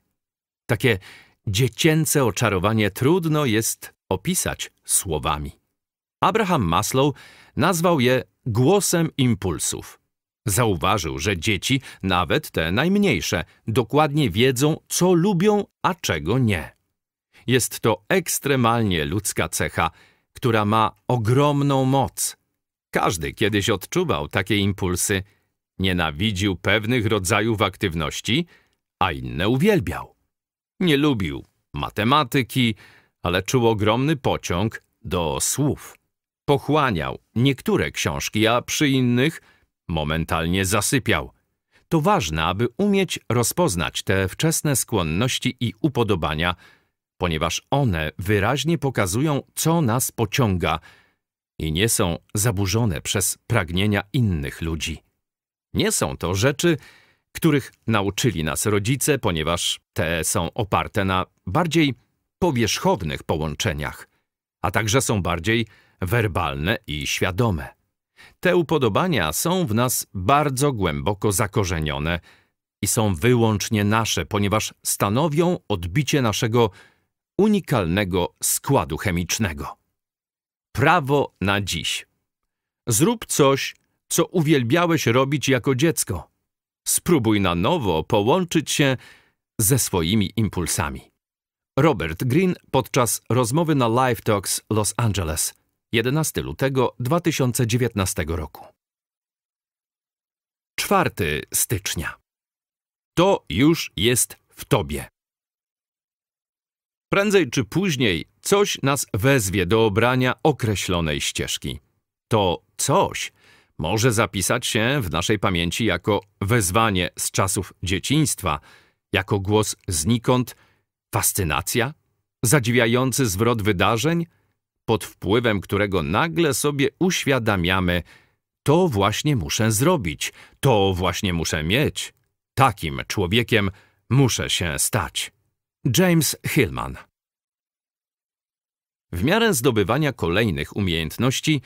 Takie dziecięce oczarowanie trudno jest opisać słowami. Abraham Maslow nazwał je głosem impulsów. Zauważył, że dzieci, nawet te najmniejsze, dokładnie wiedzą, co lubią, a czego nie. Jest to ekstremalnie ludzka cecha, która ma ogromną moc. Każdy kiedyś odczuwał takie impulsy, nienawidził pewnych rodzajów aktywności, a inne uwielbiał. Nie lubił matematyki, ale czuł ogromny pociąg do słów. Pochłaniał niektóre książki, a przy innych momentalnie zasypiał. To ważne, aby umieć rozpoznać te wczesne skłonności i upodobania, ponieważ one wyraźnie pokazują, co nas pociąga i nie są zaburzone przez pragnienia innych ludzi. Nie są to rzeczy, których nauczyli nas rodzice, ponieważ te są oparte na bardziej powierzchownych połączeniach, a także są bardziej werbalne i świadome. Te upodobania są w nas bardzo głęboko zakorzenione i są wyłącznie nasze, ponieważ stanowią odbicie naszego unikalnego składu chemicznego. Prawo na dziś. Zrób coś, co uwielbiałeś robić jako dziecko – Spróbuj na nowo połączyć się ze swoimi impulsami. Robert Green podczas rozmowy na Live Talks Los Angeles 11 lutego 2019 roku. 4 stycznia. To już jest w tobie. Prędzej czy później coś nas wezwie do obrania określonej ścieżki. To coś może zapisać się w naszej pamięci jako wezwanie z czasów dzieciństwa, jako głos znikąd, fascynacja, zadziwiający zwrot wydarzeń, pod wpływem którego nagle sobie uświadamiamy, to właśnie muszę zrobić, to właśnie muszę mieć. Takim człowiekiem muszę się stać. James Hillman w miarę zdobywania kolejnych umiejętności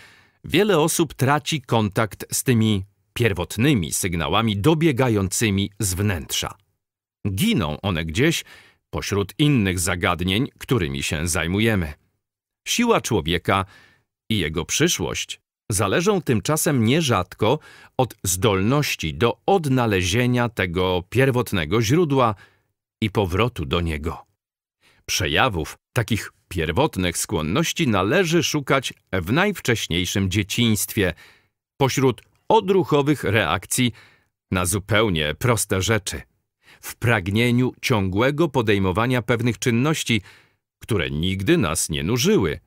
wiele osób traci kontakt z tymi pierwotnymi sygnałami dobiegającymi z wnętrza. Giną one gdzieś pośród innych zagadnień, którymi się zajmujemy. Siła człowieka i jego przyszłość zależą tymczasem nierzadko od zdolności do odnalezienia tego pierwotnego źródła i powrotu do niego. Przejawów takich pierwotnych skłonności należy szukać w najwcześniejszym dzieciństwie, pośród odruchowych reakcji na zupełnie proste rzeczy, w pragnieniu ciągłego podejmowania pewnych czynności, które nigdy nas nie nużyły,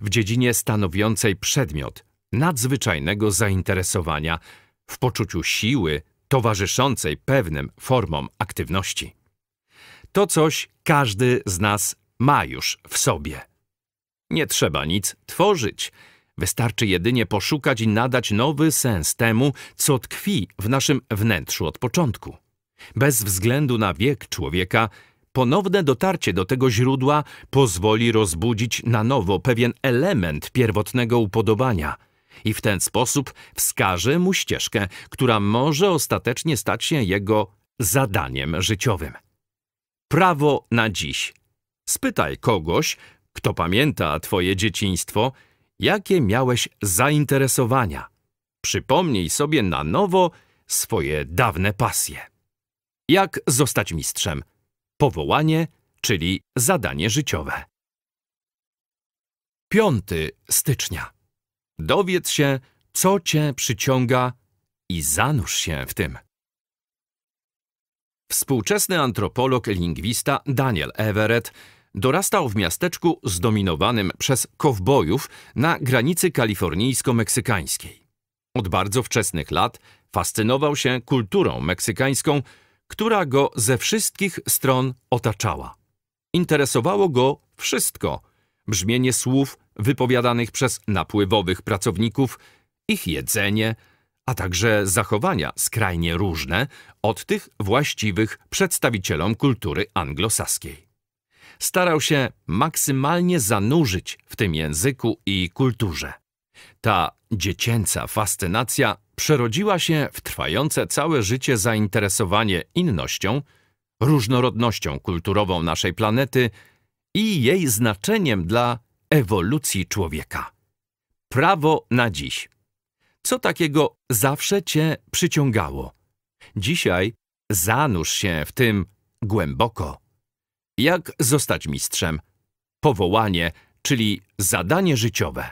w dziedzinie stanowiącej przedmiot nadzwyczajnego zainteresowania, w poczuciu siły towarzyszącej pewnym formom aktywności. To coś każdy z nas ma już w sobie. Nie trzeba nic tworzyć. Wystarczy jedynie poszukać i nadać nowy sens temu, co tkwi w naszym wnętrzu od początku. Bez względu na wiek człowieka, ponowne dotarcie do tego źródła pozwoli rozbudzić na nowo pewien element pierwotnego upodobania i w ten sposób wskaże mu ścieżkę, która może ostatecznie stać się jego zadaniem życiowym prawo na dziś. Spytaj kogoś, kto pamięta twoje dzieciństwo, jakie miałeś zainteresowania. Przypomnij sobie na nowo swoje dawne pasje. Jak zostać mistrzem? Powołanie, czyli zadanie życiowe. 5 stycznia. Dowiedz się, co cię przyciąga i zanurz się w tym. Współczesny antropolog, i lingwista Daniel Everett dorastał w miasteczku zdominowanym przez kowbojów na granicy kalifornijsko-meksykańskiej. Od bardzo wczesnych lat fascynował się kulturą meksykańską, która go ze wszystkich stron otaczała. Interesowało go wszystko: brzmienie słów wypowiadanych przez napływowych pracowników, ich jedzenie, a także zachowania skrajnie różne od tych właściwych przedstawicielom kultury anglosaskiej. Starał się maksymalnie zanurzyć w tym języku i kulturze. Ta dziecięca fascynacja przerodziła się w trwające całe życie zainteresowanie innością, różnorodnością kulturową naszej planety i jej znaczeniem dla ewolucji człowieka. Prawo na dziś. Co takiego zawsze cię przyciągało? Dzisiaj zanurz się w tym głęboko. Jak zostać mistrzem? Powołanie, czyli zadanie życiowe.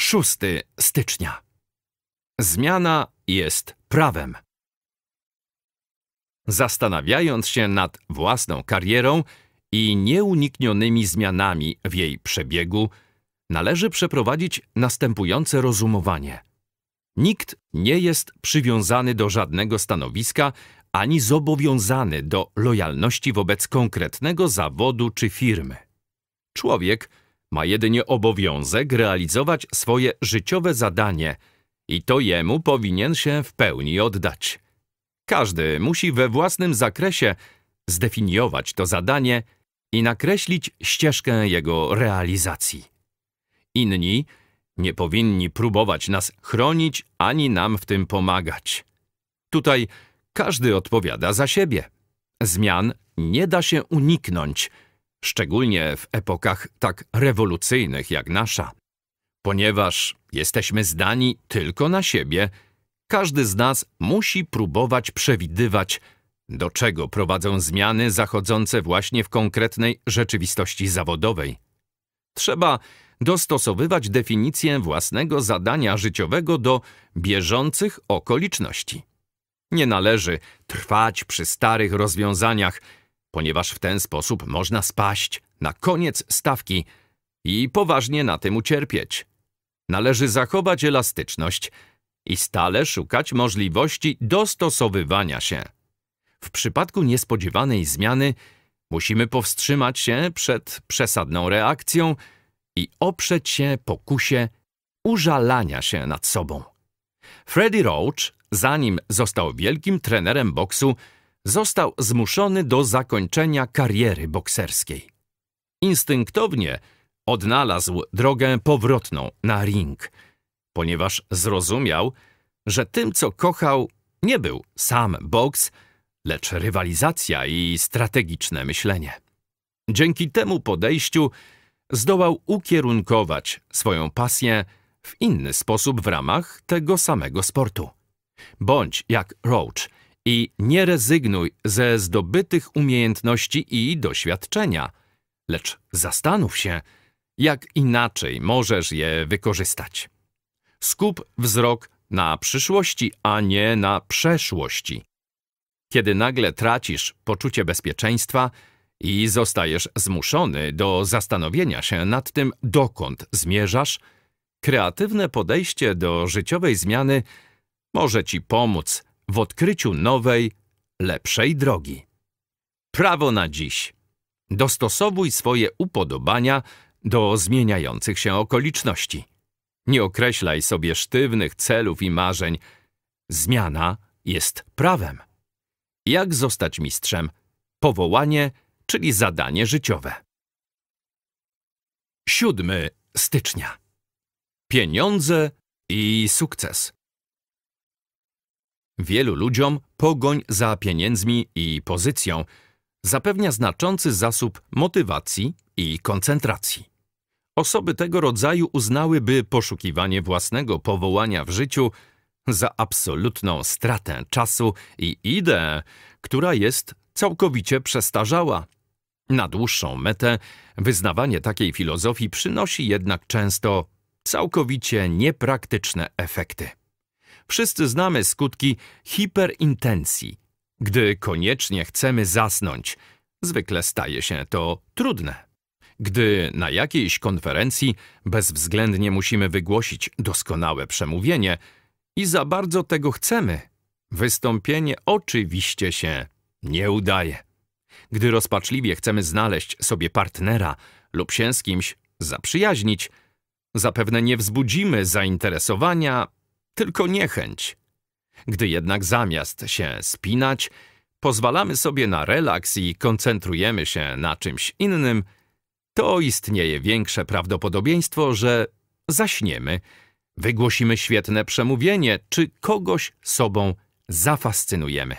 6 stycznia. Zmiana jest prawem. Zastanawiając się nad własną karierą i nieuniknionymi zmianami w jej przebiegu, należy przeprowadzić następujące rozumowanie. Nikt nie jest przywiązany do żadnego stanowiska ani zobowiązany do lojalności wobec konkretnego zawodu czy firmy. Człowiek ma jedynie obowiązek realizować swoje życiowe zadanie i to jemu powinien się w pełni oddać. Każdy musi we własnym zakresie zdefiniować to zadanie i nakreślić ścieżkę jego realizacji inni nie powinni próbować nas chronić ani nam w tym pomagać. Tutaj każdy odpowiada za siebie. Zmian nie da się uniknąć, szczególnie w epokach tak rewolucyjnych jak nasza. Ponieważ jesteśmy zdani tylko na siebie, każdy z nas musi próbować przewidywać, do czego prowadzą zmiany zachodzące właśnie w konkretnej rzeczywistości zawodowej. Trzeba dostosowywać definicję własnego zadania życiowego do bieżących okoliczności. Nie należy trwać przy starych rozwiązaniach, ponieważ w ten sposób można spaść na koniec stawki i poważnie na tym ucierpieć. Należy zachować elastyczność i stale szukać możliwości dostosowywania się. W przypadku niespodziewanej zmiany musimy powstrzymać się przed przesadną reakcją, i oprzeć się pokusie użalania się nad sobą. Freddie Roach, zanim został wielkim trenerem boksu, został zmuszony do zakończenia kariery bokserskiej. Instynktownie odnalazł drogę powrotną na ring, ponieważ zrozumiał, że tym, co kochał, nie był sam boks, lecz rywalizacja i strategiczne myślenie. Dzięki temu podejściu zdołał ukierunkować swoją pasję w inny sposób w ramach tego samego sportu. Bądź jak Roach i nie rezygnuj ze zdobytych umiejętności i doświadczenia, lecz zastanów się, jak inaczej możesz je wykorzystać. Skup wzrok na przyszłości, a nie na przeszłości. Kiedy nagle tracisz poczucie bezpieczeństwa, i zostajesz zmuszony do zastanowienia się nad tym, dokąd zmierzasz, kreatywne podejście do życiowej zmiany może Ci pomóc w odkryciu nowej, lepszej drogi. Prawo na dziś. Dostosowuj swoje upodobania do zmieniających się okoliczności. Nie określaj sobie sztywnych celów i marzeń. Zmiana jest prawem. Jak zostać mistrzem? Powołanie – czyli zadanie życiowe. 7 stycznia. Pieniądze i sukces. Wielu ludziom pogoń za pieniędzmi i pozycją zapewnia znaczący zasób motywacji i koncentracji. Osoby tego rodzaju uznałyby poszukiwanie własnego powołania w życiu za absolutną stratę czasu i ideę, która jest całkowicie przestarzała na dłuższą metę wyznawanie takiej filozofii przynosi jednak często całkowicie niepraktyczne efekty. Wszyscy znamy skutki hiperintencji. Gdy koniecznie chcemy zasnąć, zwykle staje się to trudne. Gdy na jakiejś konferencji bezwzględnie musimy wygłosić doskonałe przemówienie i za bardzo tego chcemy, wystąpienie oczywiście się nie udaje. Gdy rozpaczliwie chcemy znaleźć sobie partnera lub się z kimś zaprzyjaźnić, zapewne nie wzbudzimy zainteresowania, tylko niechęć. Gdy jednak zamiast się spinać, pozwalamy sobie na relaks i koncentrujemy się na czymś innym, to istnieje większe prawdopodobieństwo, że zaśniemy, wygłosimy świetne przemówienie czy kogoś sobą zafascynujemy.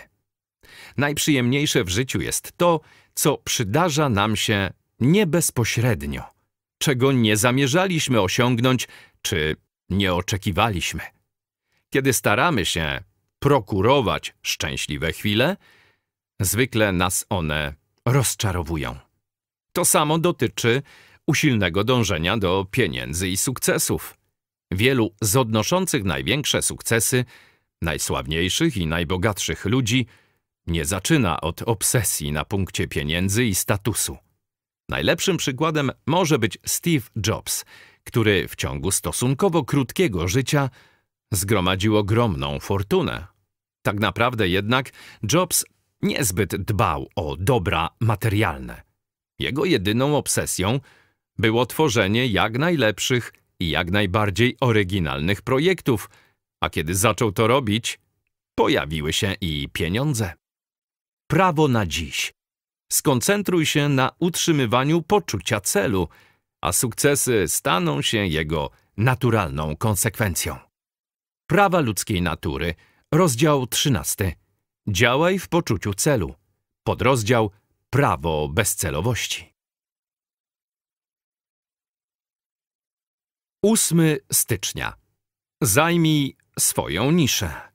Najprzyjemniejsze w życiu jest to, co przydarza nam się nie bezpośrednio, czego nie zamierzaliśmy osiągnąć czy nie oczekiwaliśmy. Kiedy staramy się prokurować szczęśliwe chwile, zwykle nas one rozczarowują. To samo dotyczy usilnego dążenia do pieniędzy i sukcesów. Wielu z odnoszących największe sukcesy, najsławniejszych i najbogatszych ludzi nie zaczyna od obsesji na punkcie pieniędzy i statusu. Najlepszym przykładem może być Steve Jobs, który w ciągu stosunkowo krótkiego życia zgromadził ogromną fortunę. Tak naprawdę jednak Jobs niezbyt dbał o dobra materialne. Jego jedyną obsesją było tworzenie jak najlepszych i jak najbardziej oryginalnych projektów, a kiedy zaczął to robić, pojawiły się i pieniądze prawo na dziś. Skoncentruj się na utrzymywaniu poczucia celu, a sukcesy staną się jego naturalną konsekwencją. Prawa ludzkiej natury, rozdział 13. Działaj w poczuciu celu. Podrozdział Prawo bezcelowości. 8 stycznia. Zajmij swoją niszę.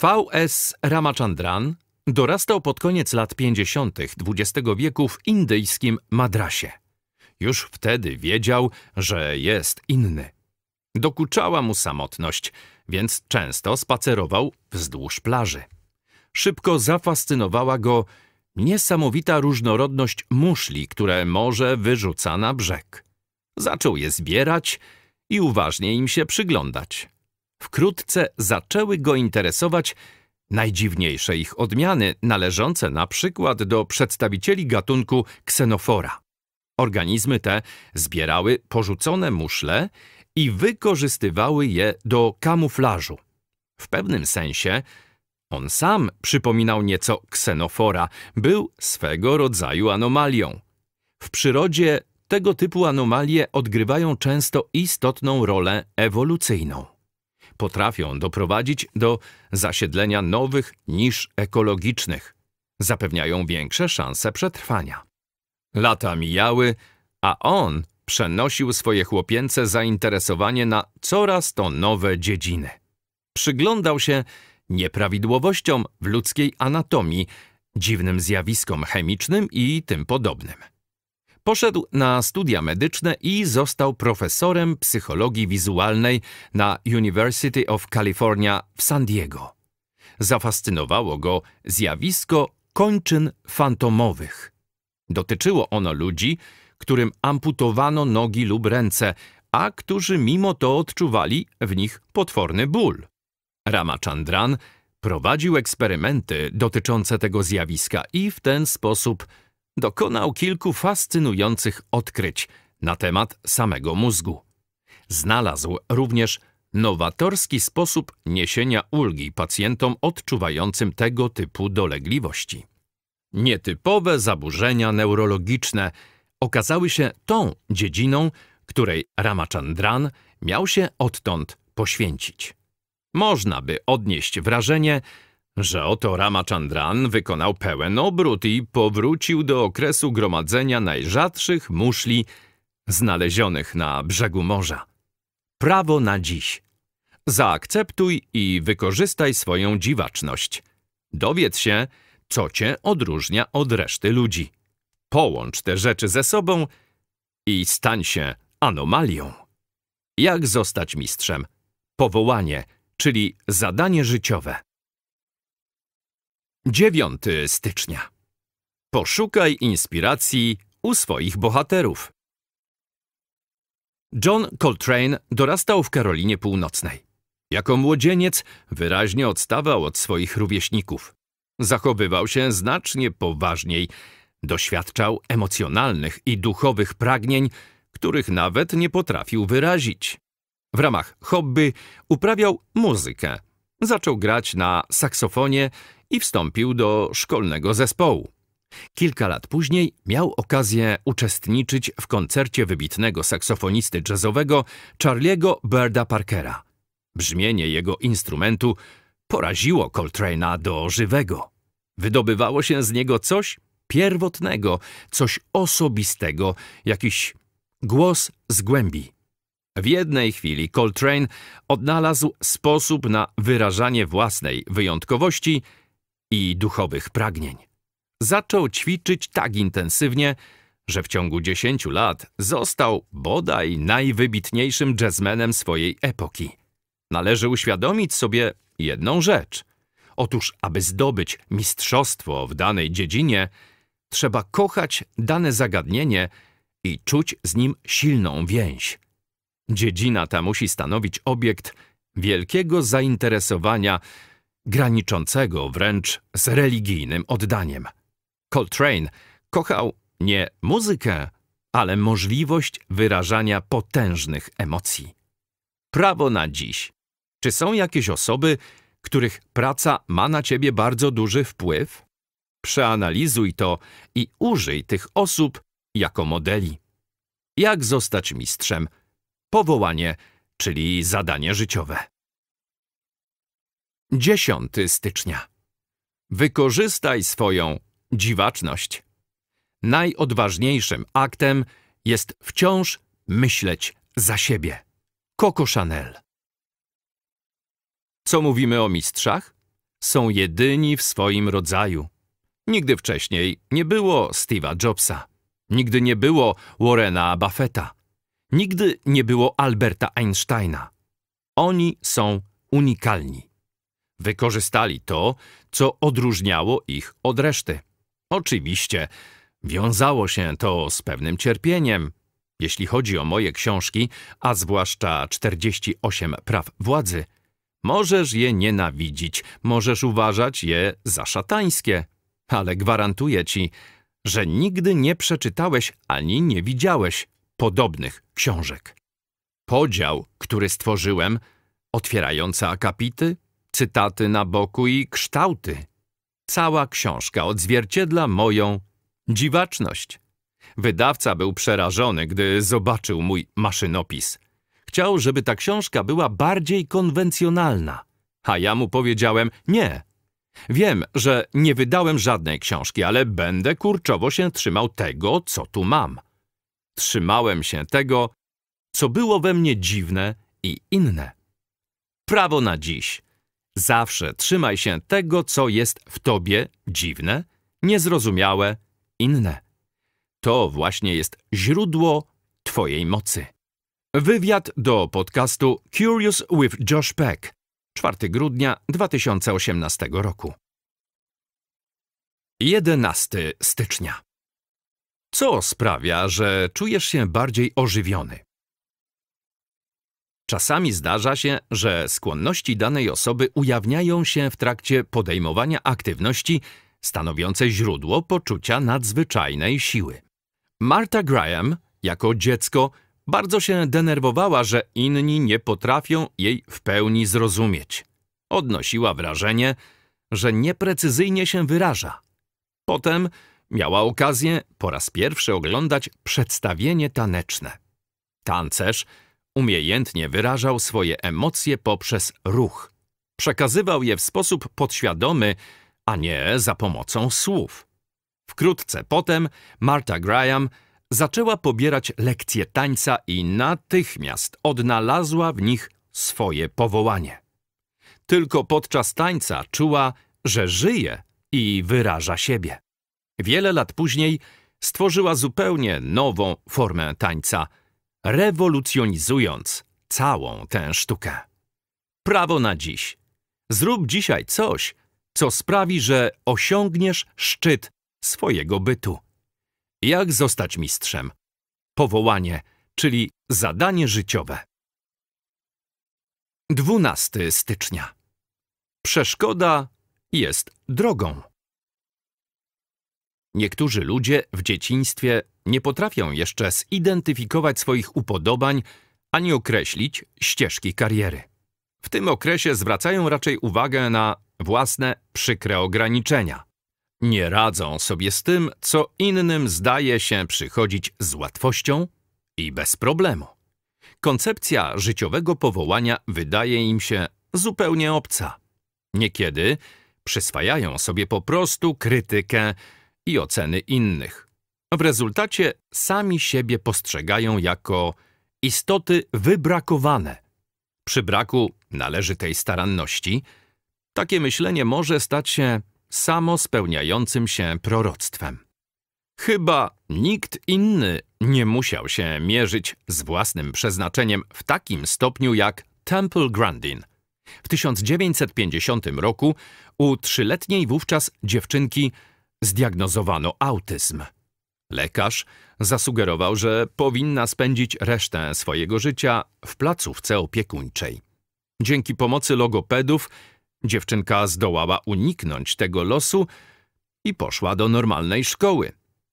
V.S. Ramachandran dorastał pod koniec lat 50. XX wieku w indyjskim Madrasie. Już wtedy wiedział, że jest inny. Dokuczała mu samotność, więc często spacerował wzdłuż plaży. Szybko zafascynowała go niesamowita różnorodność muszli, które morze wyrzuca na brzeg. Zaczął je zbierać i uważnie im się przyglądać. Wkrótce zaczęły go interesować najdziwniejsze ich odmiany, należące na przykład do przedstawicieli gatunku ksenofora. Organizmy te zbierały porzucone muszle i wykorzystywały je do kamuflażu. W pewnym sensie on sam przypominał nieco ksenofora, był swego rodzaju anomalią. W przyrodzie tego typu anomalie odgrywają często istotną rolę ewolucyjną potrafią doprowadzić do zasiedlenia nowych nisz ekologicznych. Zapewniają większe szanse przetrwania. Lata mijały, a on przenosił swoje chłopięce zainteresowanie na coraz to nowe dziedziny. Przyglądał się nieprawidłowościom w ludzkiej anatomii, dziwnym zjawiskom chemicznym i tym podobnym. Poszedł na studia medyczne i został profesorem psychologii wizualnej na University of California w San Diego. Zafascynowało go zjawisko kończyn fantomowych. Dotyczyło ono ludzi, którym amputowano nogi lub ręce, a którzy mimo to odczuwali w nich potworny ból. Ramachandran prowadził eksperymenty dotyczące tego zjawiska i w ten sposób – dokonał kilku fascynujących odkryć na temat samego mózgu. Znalazł również nowatorski sposób niesienia ulgi pacjentom odczuwającym tego typu dolegliwości. Nietypowe zaburzenia neurologiczne okazały się tą dziedziną, której Ramachandran miał się odtąd poświęcić. Można by odnieść wrażenie, że oto Ramachandran wykonał pełen obrót i powrócił do okresu gromadzenia najrzadszych muszli znalezionych na brzegu morza. Prawo na dziś. Zaakceptuj i wykorzystaj swoją dziwaczność. Dowiedz się, co cię odróżnia od reszty ludzi. Połącz te rzeczy ze sobą i stań się anomalią. Jak zostać mistrzem? Powołanie, czyli zadanie życiowe. 9 stycznia. Poszukaj inspiracji u swoich bohaterów. John Coltrane dorastał w Karolinie Północnej. Jako młodzieniec wyraźnie odstawał od swoich rówieśników. Zachowywał się znacznie poważniej, doświadczał emocjonalnych i duchowych pragnień, których nawet nie potrafił wyrazić. W ramach hobby uprawiał muzykę. Zaczął grać na saksofonie i wstąpił do szkolnego zespołu. Kilka lat później miał okazję uczestniczyć w koncercie wybitnego saksofonisty jazzowego Charliego Berda Parkera. Brzmienie jego instrumentu poraziło Coltrane'a do żywego. Wydobywało się z niego coś pierwotnego, coś osobistego, jakiś głos z głębi. W jednej chwili Coltrane odnalazł sposób na wyrażanie własnej wyjątkowości i duchowych pragnień. Zaczął ćwiczyć tak intensywnie, że w ciągu dziesięciu lat został bodaj najwybitniejszym jazzmenem swojej epoki. Należy uświadomić sobie jedną rzecz. Otóż, aby zdobyć mistrzostwo w danej dziedzinie, trzeba kochać dane zagadnienie i czuć z nim silną więź. Dziedzina ta musi stanowić obiekt wielkiego zainteresowania graniczącego wręcz z religijnym oddaniem. Coltrane kochał nie muzykę, ale możliwość wyrażania potężnych emocji. Prawo na dziś. Czy są jakieś osoby, których praca ma na ciebie bardzo duży wpływ? Przeanalizuj to i użyj tych osób jako modeli. Jak zostać mistrzem? Powołanie, czyli zadanie życiowe. 10 stycznia. Wykorzystaj swoją dziwaczność. Najodważniejszym aktem jest wciąż myśleć za siebie. Coco Chanel. Co mówimy o mistrzach? Są jedyni w swoim rodzaju. Nigdy wcześniej nie było Steve'a Jobsa. Nigdy nie było Warrena Buffetta. Nigdy nie było Alberta Einsteina. Oni są unikalni. Wykorzystali to, co odróżniało ich od reszty. Oczywiście, wiązało się to z pewnym cierpieniem. Jeśli chodzi o moje książki, a zwłaszcza 48 praw władzy, możesz je nienawidzić, możesz uważać je za szatańskie, ale gwarantuję ci, że nigdy nie przeczytałeś ani nie widziałeś podobnych książek. Podział, który stworzyłem, otwierający akapity, cytaty na boku i kształty. Cała książka odzwierciedla moją dziwaczność. Wydawca był przerażony, gdy zobaczył mój maszynopis. Chciał, żeby ta książka była bardziej konwencjonalna. A ja mu powiedziałem nie. Wiem, że nie wydałem żadnej książki, ale będę kurczowo się trzymał tego, co tu mam. Trzymałem się tego, co było we mnie dziwne i inne. Prawo na dziś. Zawsze trzymaj się tego, co jest w tobie dziwne, niezrozumiałe, inne. To właśnie jest źródło twojej mocy. Wywiad do podcastu Curious with Josh Peck, 4 grudnia 2018 roku. 11 stycznia. Co sprawia, że czujesz się bardziej ożywiony? Czasami zdarza się, że skłonności danej osoby ujawniają się w trakcie podejmowania aktywności stanowiące źródło poczucia nadzwyczajnej siły. Marta Graham, jako dziecko, bardzo się denerwowała, że inni nie potrafią jej w pełni zrozumieć. Odnosiła wrażenie, że nieprecyzyjnie się wyraża. Potem miała okazję po raz pierwszy oglądać przedstawienie taneczne. Tancerz – Umiejętnie wyrażał swoje emocje poprzez ruch. Przekazywał je w sposób podświadomy, a nie za pomocą słów. Wkrótce potem Marta Graham zaczęła pobierać lekcje tańca i natychmiast odnalazła w nich swoje powołanie. Tylko podczas tańca czuła, że żyje i wyraża siebie. Wiele lat później stworzyła zupełnie nową formę tańca – rewolucjonizując całą tę sztukę. Prawo na dziś. Zrób dzisiaj coś, co sprawi, że osiągniesz szczyt swojego bytu. Jak zostać mistrzem? Powołanie, czyli zadanie życiowe. 12 stycznia. Przeszkoda jest drogą. Niektórzy ludzie w dzieciństwie nie potrafią jeszcze zidentyfikować swoich upodobań ani określić ścieżki kariery. W tym okresie zwracają raczej uwagę na własne przykre ograniczenia. Nie radzą sobie z tym, co innym zdaje się przychodzić z łatwością i bez problemu. Koncepcja życiowego powołania wydaje im się zupełnie obca. Niekiedy przyswajają sobie po prostu krytykę i oceny innych. W rezultacie sami siebie postrzegają jako istoty wybrakowane. Przy braku należytej staranności takie myślenie może stać się samo spełniającym się proroctwem. Chyba nikt inny nie musiał się mierzyć z własnym przeznaczeniem w takim stopniu jak Temple Grandin. W 1950 roku u trzyletniej wówczas dziewczynki zdiagnozowano autyzm. Lekarz zasugerował, że powinna spędzić resztę swojego życia w placówce opiekuńczej. Dzięki pomocy logopedów dziewczynka zdołała uniknąć tego losu i poszła do normalnej szkoły.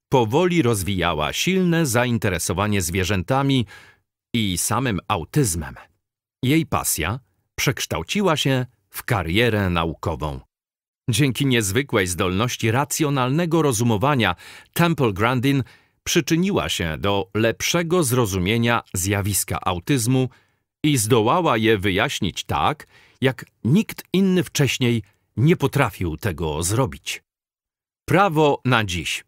Powoli rozwijała silne zainteresowanie zwierzętami i samym autyzmem. Jej pasja przekształciła się w karierę naukową. Dzięki niezwykłej zdolności racjonalnego rozumowania Temple Grandin przyczyniła się do lepszego zrozumienia zjawiska autyzmu i zdołała je wyjaśnić tak, jak nikt inny wcześniej nie potrafił tego zrobić. Prawo na dziś.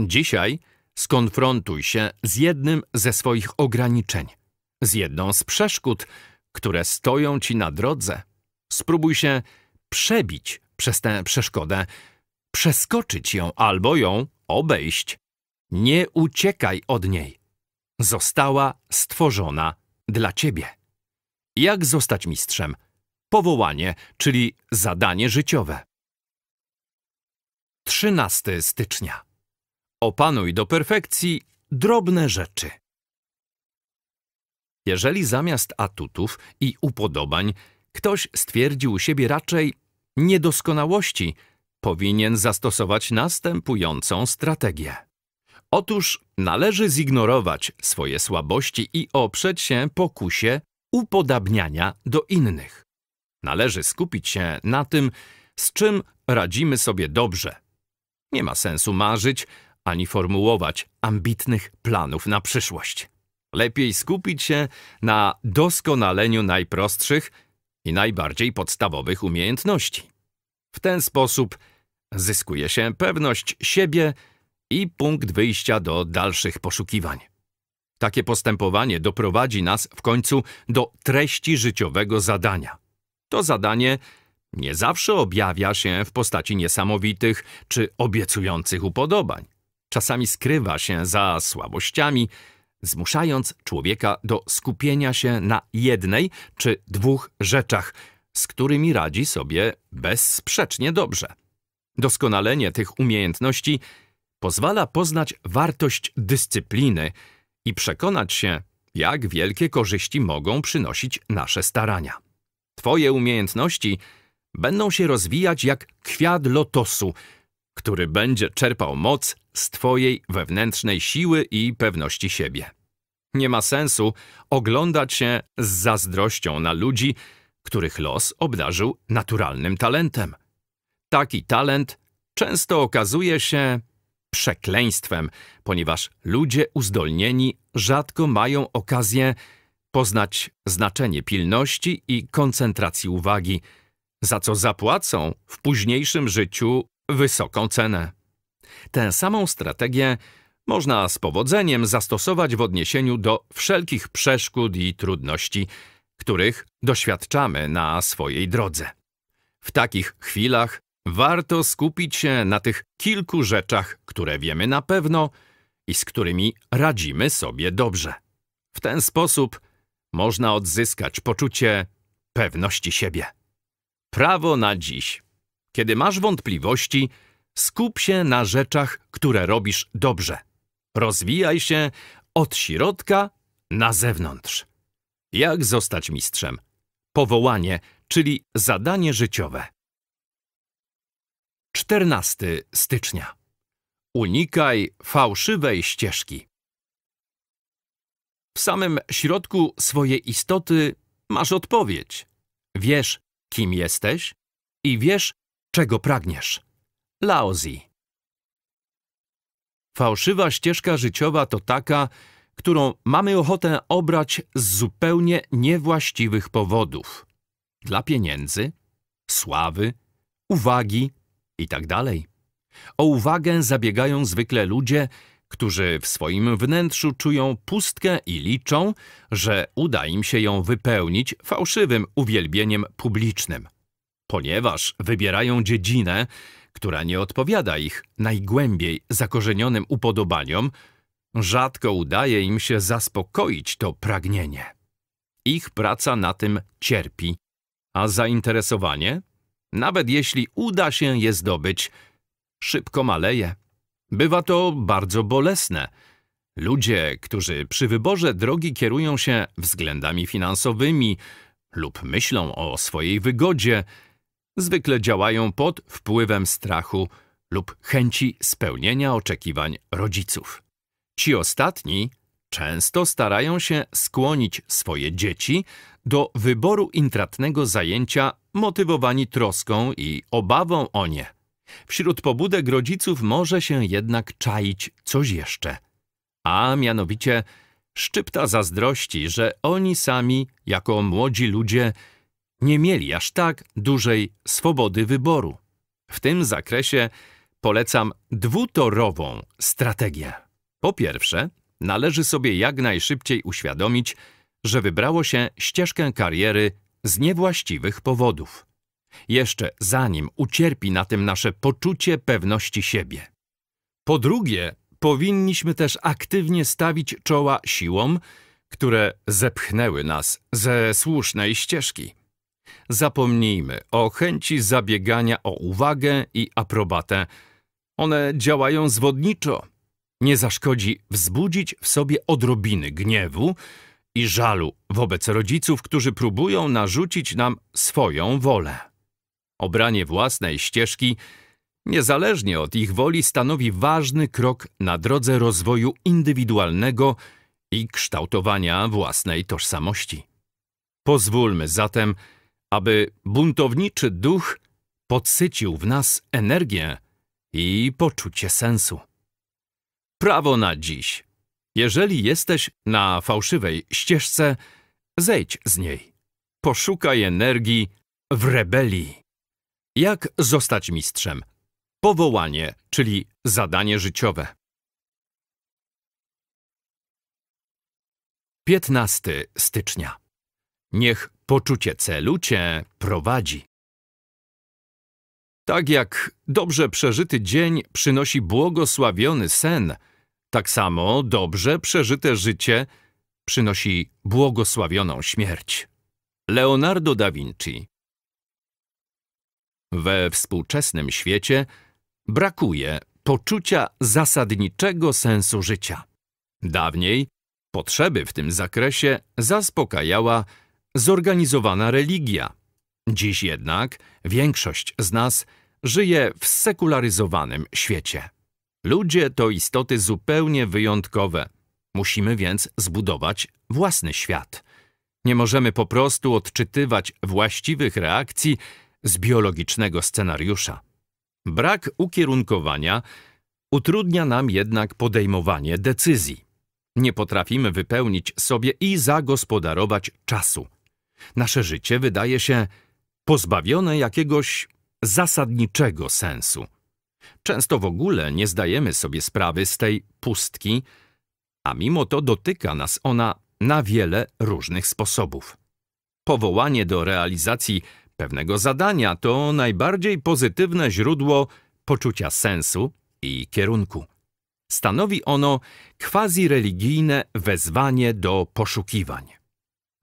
Dzisiaj skonfrontuj się z jednym ze swoich ograniczeń, z jedną z przeszkód, które stoją ci na drodze. Spróbuj się przebić przez tę przeszkodę, przeskoczyć ją albo ją obejść. Nie uciekaj od niej. Została stworzona dla ciebie. Jak zostać mistrzem? Powołanie, czyli zadanie życiowe. 13 stycznia. Opanuj do perfekcji drobne rzeczy. Jeżeli zamiast atutów i upodobań ktoś stwierdził siebie raczej niedoskonałości powinien zastosować następującą strategię. Otóż należy zignorować swoje słabości i oprzeć się pokusie upodabniania do innych. Należy skupić się na tym, z czym radzimy sobie dobrze. Nie ma sensu marzyć ani formułować ambitnych planów na przyszłość. Lepiej skupić się na doskonaleniu najprostszych, i najbardziej podstawowych umiejętności. W ten sposób zyskuje się pewność siebie i punkt wyjścia do dalszych poszukiwań. Takie postępowanie doprowadzi nas w końcu do treści życiowego zadania. To zadanie nie zawsze objawia się w postaci niesamowitych czy obiecujących upodobań. Czasami skrywa się za słabościami, zmuszając człowieka do skupienia się na jednej czy dwóch rzeczach, z którymi radzi sobie bezsprzecznie dobrze. Doskonalenie tych umiejętności pozwala poznać wartość dyscypliny i przekonać się, jak wielkie korzyści mogą przynosić nasze starania. Twoje umiejętności będą się rozwijać jak kwiat lotosu – który będzie czerpał moc z Twojej wewnętrznej siły i pewności siebie. Nie ma sensu oglądać się z zazdrością na ludzi, których los obdarzył naturalnym talentem. Taki talent często okazuje się przekleństwem, ponieważ ludzie uzdolnieni rzadko mają okazję poznać znaczenie pilności i koncentracji uwagi, za co zapłacą w późniejszym życiu wysoką cenę. Tę samą strategię można z powodzeniem zastosować w odniesieniu do wszelkich przeszkód i trudności, których doświadczamy na swojej drodze. W takich chwilach warto skupić się na tych kilku rzeczach, które wiemy na pewno i z którymi radzimy sobie dobrze. W ten sposób można odzyskać poczucie pewności siebie. Prawo na dziś. Kiedy masz wątpliwości, skup się na rzeczach, które robisz dobrze. Rozwijaj się od środka na zewnątrz. Jak zostać mistrzem? Powołanie, czyli zadanie życiowe. 14 stycznia. Unikaj fałszywej ścieżki. W samym środku swojej istoty masz odpowiedź. Wiesz, kim jesteś i wiesz, Czego pragniesz? Laozi. Fałszywa ścieżka życiowa to taka, którą mamy ochotę obrać z zupełnie niewłaściwych powodów. Dla pieniędzy, sławy, uwagi itd. Tak o uwagę zabiegają zwykle ludzie, którzy w swoim wnętrzu czują pustkę i liczą, że uda im się ją wypełnić fałszywym uwielbieniem publicznym ponieważ wybierają dziedzinę, która nie odpowiada ich najgłębiej zakorzenionym upodobaniom, rzadko udaje im się zaspokoić to pragnienie. Ich praca na tym cierpi, a zainteresowanie, nawet jeśli uda się je zdobyć, szybko maleje. Bywa to bardzo bolesne. Ludzie, którzy przy wyborze drogi kierują się względami finansowymi lub myślą o swojej wygodzie, zwykle działają pod wpływem strachu lub chęci spełnienia oczekiwań rodziców. Ci ostatni często starają się skłonić swoje dzieci do wyboru intratnego zajęcia motywowani troską i obawą o nie. Wśród pobudek rodziców może się jednak czaić coś jeszcze, a mianowicie szczypta zazdrości, że oni sami, jako młodzi ludzie, nie mieli aż tak dużej swobody wyboru. W tym zakresie polecam dwutorową strategię. Po pierwsze, należy sobie jak najszybciej uświadomić, że wybrało się ścieżkę kariery z niewłaściwych powodów. Jeszcze zanim ucierpi na tym nasze poczucie pewności siebie. Po drugie, powinniśmy też aktywnie stawić czoła siłom, które zepchnęły nas ze słusznej ścieżki. Zapomnijmy o chęci zabiegania o uwagę i aprobatę. One działają zwodniczo. Nie zaszkodzi wzbudzić w sobie odrobiny gniewu i żalu wobec rodziców, którzy próbują narzucić nam swoją wolę. Obranie własnej ścieżki, niezależnie od ich woli, stanowi ważny krok na drodze rozwoju indywidualnego i kształtowania własnej tożsamości. Pozwólmy zatem, aby buntowniczy duch podsycił w nas energię i poczucie sensu. Prawo na dziś. Jeżeli jesteś na fałszywej ścieżce, zejdź z niej. Poszukaj energii w rebelii. Jak zostać mistrzem? Powołanie, czyli zadanie życiowe. 15 stycznia. Niech Poczucie celu cię prowadzi. Tak jak dobrze przeżyty dzień przynosi błogosławiony sen, tak samo dobrze przeżyte życie przynosi błogosławioną śmierć. Leonardo da Vinci We współczesnym świecie brakuje poczucia zasadniczego sensu życia. Dawniej potrzeby w tym zakresie zaspokajała zorganizowana religia. Dziś jednak większość z nas żyje w sekularyzowanym świecie. Ludzie to istoty zupełnie wyjątkowe. Musimy więc zbudować własny świat. Nie możemy po prostu odczytywać właściwych reakcji z biologicznego scenariusza. Brak ukierunkowania utrudnia nam jednak podejmowanie decyzji. Nie potrafimy wypełnić sobie i zagospodarować czasu – Nasze życie wydaje się pozbawione jakiegoś zasadniczego sensu. Często w ogóle nie zdajemy sobie sprawy z tej pustki, a mimo to dotyka nas ona na wiele różnych sposobów. Powołanie do realizacji pewnego zadania to najbardziej pozytywne źródło poczucia sensu i kierunku. Stanowi ono quasi-religijne wezwanie do poszukiwań.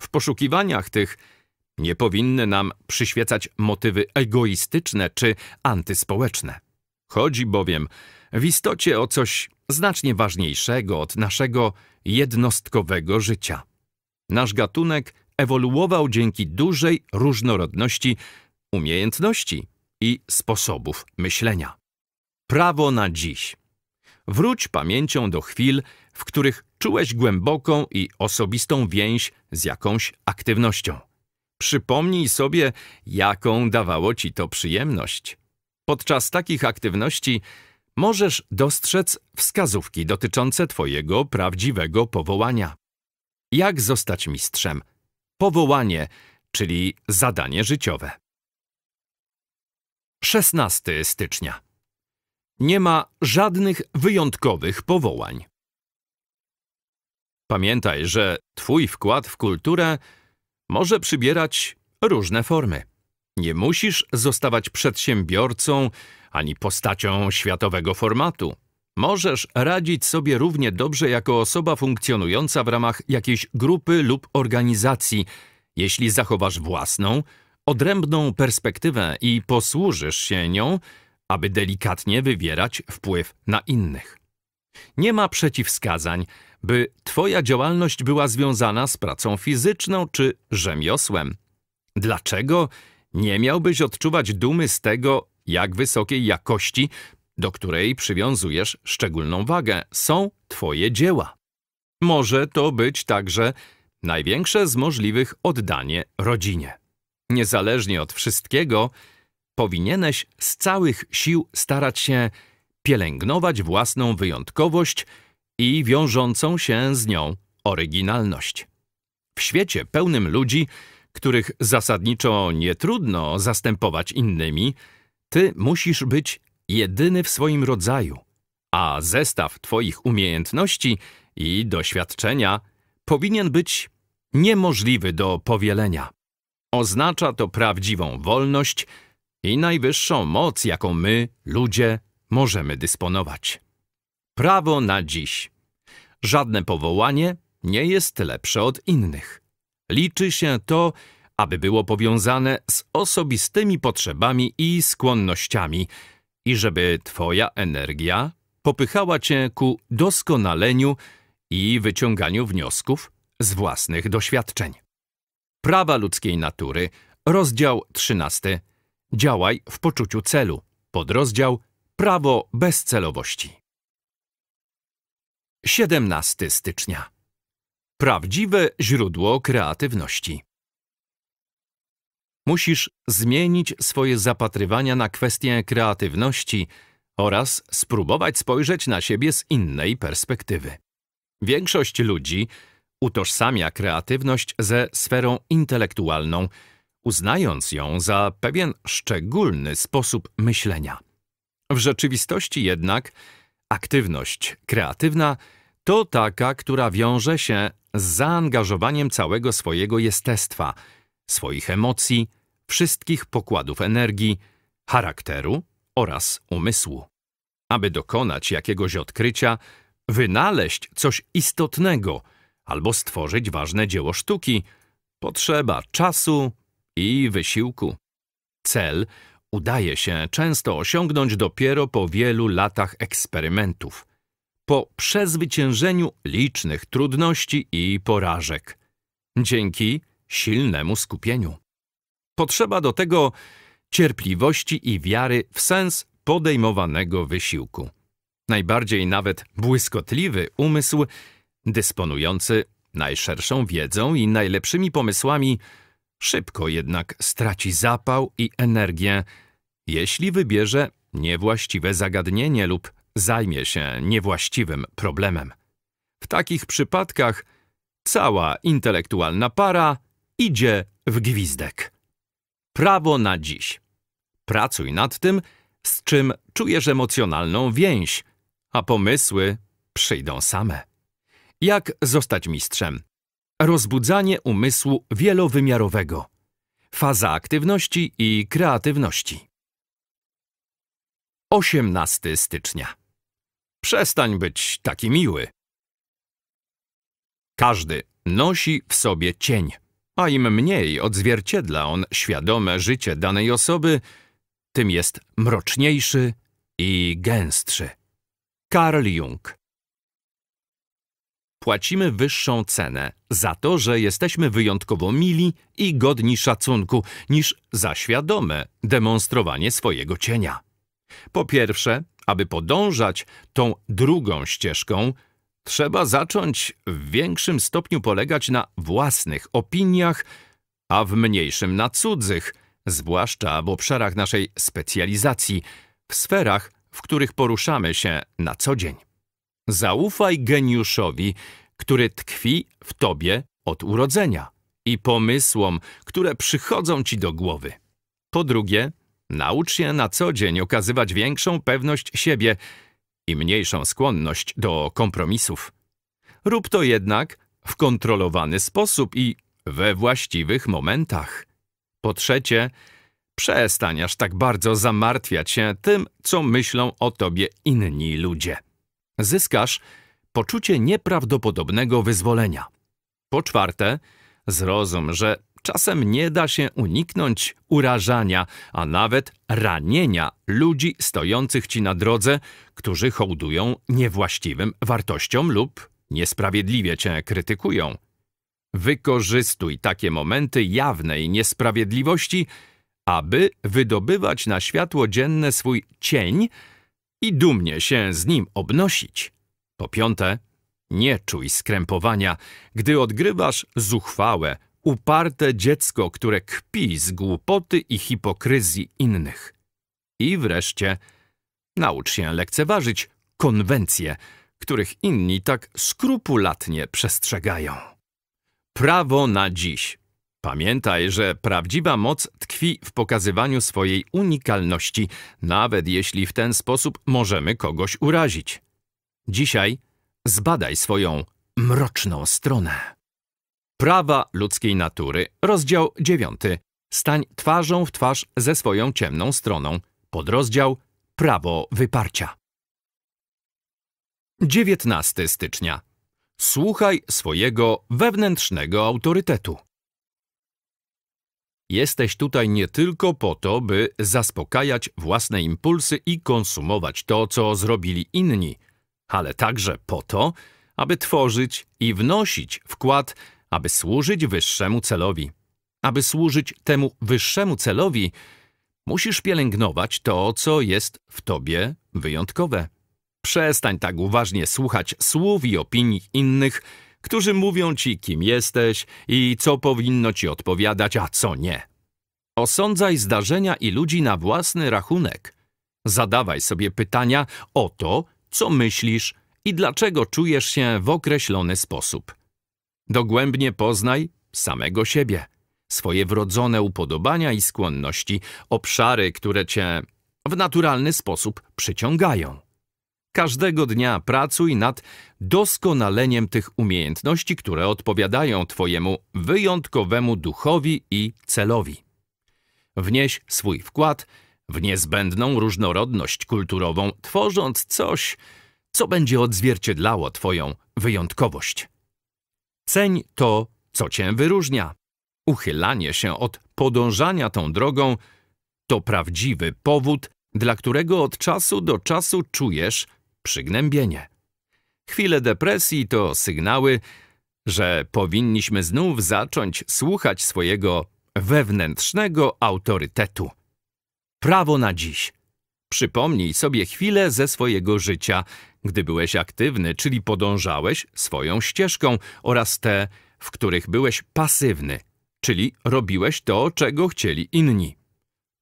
W poszukiwaniach tych nie powinny nam przyświecać motywy egoistyczne czy antyspołeczne. Chodzi bowiem w istocie o coś znacznie ważniejszego od naszego jednostkowego życia. Nasz gatunek ewoluował dzięki dużej różnorodności umiejętności i sposobów myślenia. Prawo na dziś. Wróć pamięcią do chwil, w których Czułeś głęboką i osobistą więź z jakąś aktywnością. Przypomnij sobie, jaką dawało ci to przyjemność. Podczas takich aktywności możesz dostrzec wskazówki dotyczące Twojego prawdziwego powołania. Jak zostać mistrzem? Powołanie, czyli zadanie życiowe. 16 stycznia. Nie ma żadnych wyjątkowych powołań. Pamiętaj, że Twój wkład w kulturę może przybierać różne formy. Nie musisz zostawać przedsiębiorcą ani postacią światowego formatu. Możesz radzić sobie równie dobrze jako osoba funkcjonująca w ramach jakiejś grupy lub organizacji, jeśli zachowasz własną, odrębną perspektywę i posłużysz się nią, aby delikatnie wywierać wpływ na innych. Nie ma przeciwwskazań, by Twoja działalność była związana z pracą fizyczną czy rzemiosłem. Dlaczego nie miałbyś odczuwać dumy z tego, jak wysokiej jakości, do której przywiązujesz szczególną wagę, są Twoje dzieła? Może to być także największe z możliwych oddanie rodzinie. Niezależnie od wszystkiego, powinieneś z całych sił starać się pielęgnować własną wyjątkowość i wiążącą się z nią oryginalność. W świecie pełnym ludzi, których zasadniczo nie trudno zastępować innymi, ty musisz być jedyny w swoim rodzaju, a zestaw twoich umiejętności i doświadczenia powinien być niemożliwy do powielenia. Oznacza to prawdziwą wolność i najwyższą moc, jaką my, ludzie, możemy dysponować. Prawo na dziś. Żadne powołanie nie jest lepsze od innych. Liczy się to, aby było powiązane z osobistymi potrzebami i skłonnościami i żeby Twoja energia popychała Cię ku doskonaleniu i wyciąganiu wniosków z własnych doświadczeń. Prawa ludzkiej natury, rozdział 13. Działaj w poczuciu celu, podrozdział Prawo bezcelowości. 17 stycznia. Prawdziwe źródło kreatywności. Musisz zmienić swoje zapatrywania na kwestię kreatywności oraz spróbować spojrzeć na siebie z innej perspektywy. Większość ludzi utożsamia kreatywność ze sferą intelektualną, uznając ją za pewien szczególny sposób myślenia. W rzeczywistości jednak – Aktywność kreatywna to taka, która wiąże się z zaangażowaniem całego swojego jestestwa, swoich emocji, wszystkich pokładów energii, charakteru oraz umysłu. Aby dokonać jakiegoś odkrycia, wynaleźć coś istotnego albo stworzyć ważne dzieło sztuki, potrzeba czasu i wysiłku. Cel udaje się często osiągnąć dopiero po wielu latach eksperymentów, po przezwyciężeniu licznych trudności i porażek, dzięki silnemu skupieniu. Potrzeba do tego cierpliwości i wiary w sens podejmowanego wysiłku. Najbardziej nawet błyskotliwy umysł, dysponujący najszerszą wiedzą i najlepszymi pomysłami, Szybko jednak straci zapał i energię, jeśli wybierze niewłaściwe zagadnienie lub zajmie się niewłaściwym problemem. W takich przypadkach cała intelektualna para idzie w gwizdek. Prawo na dziś. Pracuj nad tym, z czym czujesz emocjonalną więź, a pomysły przyjdą same. Jak zostać mistrzem? Rozbudzanie umysłu wielowymiarowego. Faza aktywności i kreatywności. 18 stycznia. Przestań być taki miły. Każdy nosi w sobie cień, a im mniej odzwierciedla on świadome życie danej osoby, tym jest mroczniejszy i gęstszy. Karl Jung płacimy wyższą cenę za to, że jesteśmy wyjątkowo mili i godni szacunku niż za świadome demonstrowanie swojego cienia. Po pierwsze, aby podążać tą drugą ścieżką, trzeba zacząć w większym stopniu polegać na własnych opiniach, a w mniejszym na cudzych, zwłaszcza w obszarach naszej specjalizacji, w sferach, w których poruszamy się na co dzień. Zaufaj geniuszowi, który tkwi w tobie od urodzenia i pomysłom, które przychodzą ci do głowy. Po drugie, naucz się na co dzień okazywać większą pewność siebie i mniejszą skłonność do kompromisów. Rób to jednak w kontrolowany sposób i we właściwych momentach. Po trzecie, przestań aż tak bardzo zamartwiać się tym, co myślą o tobie inni ludzie. Zyskasz poczucie nieprawdopodobnego wyzwolenia. Po czwarte, zrozum, że czasem nie da się uniknąć urażania, a nawet ranienia ludzi stojących ci na drodze, którzy hołdują niewłaściwym wartościom lub niesprawiedliwie cię krytykują. Wykorzystuj takie momenty jawnej niesprawiedliwości, aby wydobywać na światło dzienne swój cień i dumnie się z nim obnosić. Po piąte, nie czuj skrępowania, gdy odgrywasz zuchwałe, uparte dziecko, które kpi z głupoty i hipokryzji innych. I wreszcie, naucz się lekceważyć konwencje, których inni tak skrupulatnie przestrzegają. Prawo na dziś. Pamiętaj, że prawdziwa moc tkwi w pokazywaniu swojej unikalności, nawet jeśli w ten sposób możemy kogoś urazić. Dzisiaj zbadaj swoją mroczną stronę. Prawa ludzkiej natury, rozdział 9. Stań twarzą w twarz ze swoją ciemną stroną. Podrozdział Prawo wyparcia. 19 stycznia. Słuchaj swojego wewnętrznego autorytetu. Jesteś tutaj nie tylko po to, by zaspokajać własne impulsy i konsumować to, co zrobili inni, ale także po to, aby tworzyć i wnosić wkład, aby służyć wyższemu celowi. Aby służyć temu wyższemu celowi, musisz pielęgnować to, co jest w tobie wyjątkowe. Przestań tak uważnie słuchać słów i opinii innych, którzy mówią ci, kim jesteś i co powinno ci odpowiadać, a co nie. Osądzaj zdarzenia i ludzi na własny rachunek. Zadawaj sobie pytania o to, co myślisz i dlaczego czujesz się w określony sposób. Dogłębnie poznaj samego siebie, swoje wrodzone upodobania i skłonności, obszary, które cię w naturalny sposób przyciągają. Każdego dnia pracuj nad doskonaleniem tych umiejętności, które odpowiadają Twojemu wyjątkowemu duchowi i celowi. Wnieś swój wkład w niezbędną różnorodność kulturową, tworząc coś, co będzie odzwierciedlało Twoją wyjątkowość. Ceń to, co Cię wyróżnia. Uchylanie się od podążania tą drogą to prawdziwy powód, dla którego od czasu do czasu czujesz, przygnębienie. Chwile depresji to sygnały, że powinniśmy znów zacząć słuchać swojego wewnętrznego autorytetu. Prawo na dziś. Przypomnij sobie chwilę ze swojego życia, gdy byłeś aktywny, czyli podążałeś swoją ścieżką oraz te, w których byłeś pasywny, czyli robiłeś to, czego chcieli inni.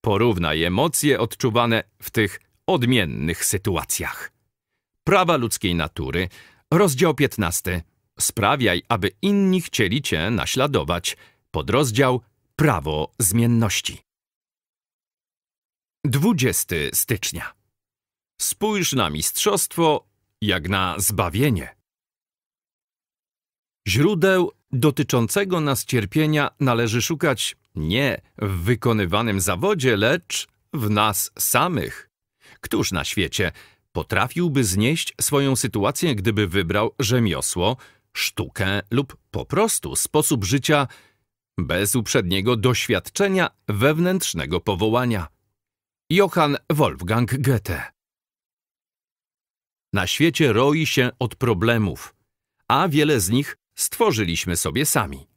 Porównaj emocje odczuwane w tych odmiennych sytuacjach. Prawa ludzkiej natury, rozdział 15. Sprawiaj, aby inni chcieli cię naśladować. Podrozdział Prawo zmienności. 20 stycznia. Spójrz na mistrzostwo jak na zbawienie. Źródeł dotyczącego nas cierpienia należy szukać nie w wykonywanym zawodzie, lecz w nas samych. Któż na świecie Potrafiłby znieść swoją sytuację, gdyby wybrał rzemiosło, sztukę lub po prostu sposób życia bez uprzedniego doświadczenia wewnętrznego powołania. Johann Wolfgang Goethe Na świecie roi się od problemów, a wiele z nich stworzyliśmy sobie sami.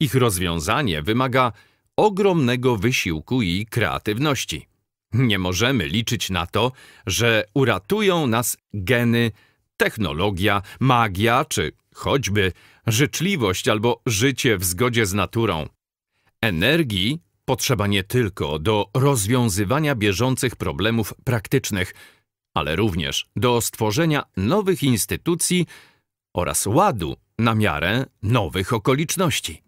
Ich rozwiązanie wymaga ogromnego wysiłku i kreatywności. Nie możemy liczyć na to, że uratują nas geny, technologia, magia czy choćby życzliwość albo życie w zgodzie z naturą. Energii potrzeba nie tylko do rozwiązywania bieżących problemów praktycznych, ale również do stworzenia nowych instytucji oraz ładu na miarę nowych okoliczności.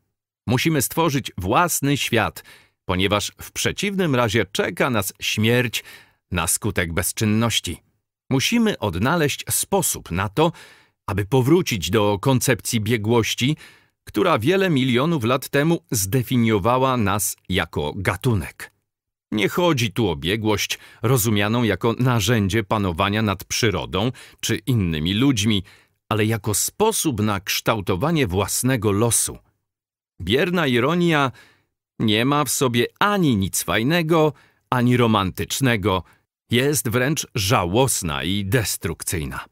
Musimy stworzyć własny świat – ponieważ w przeciwnym razie czeka nas śmierć na skutek bezczynności. Musimy odnaleźć sposób na to, aby powrócić do koncepcji biegłości, która wiele milionów lat temu zdefiniowała nas jako gatunek. Nie chodzi tu o biegłość rozumianą jako narzędzie panowania nad przyrodą czy innymi ludźmi, ale jako sposób na kształtowanie własnego losu. Bierna ironia nie ma w sobie ani nic fajnego, ani romantycznego. Jest wręcz żałosna i destrukcyjna.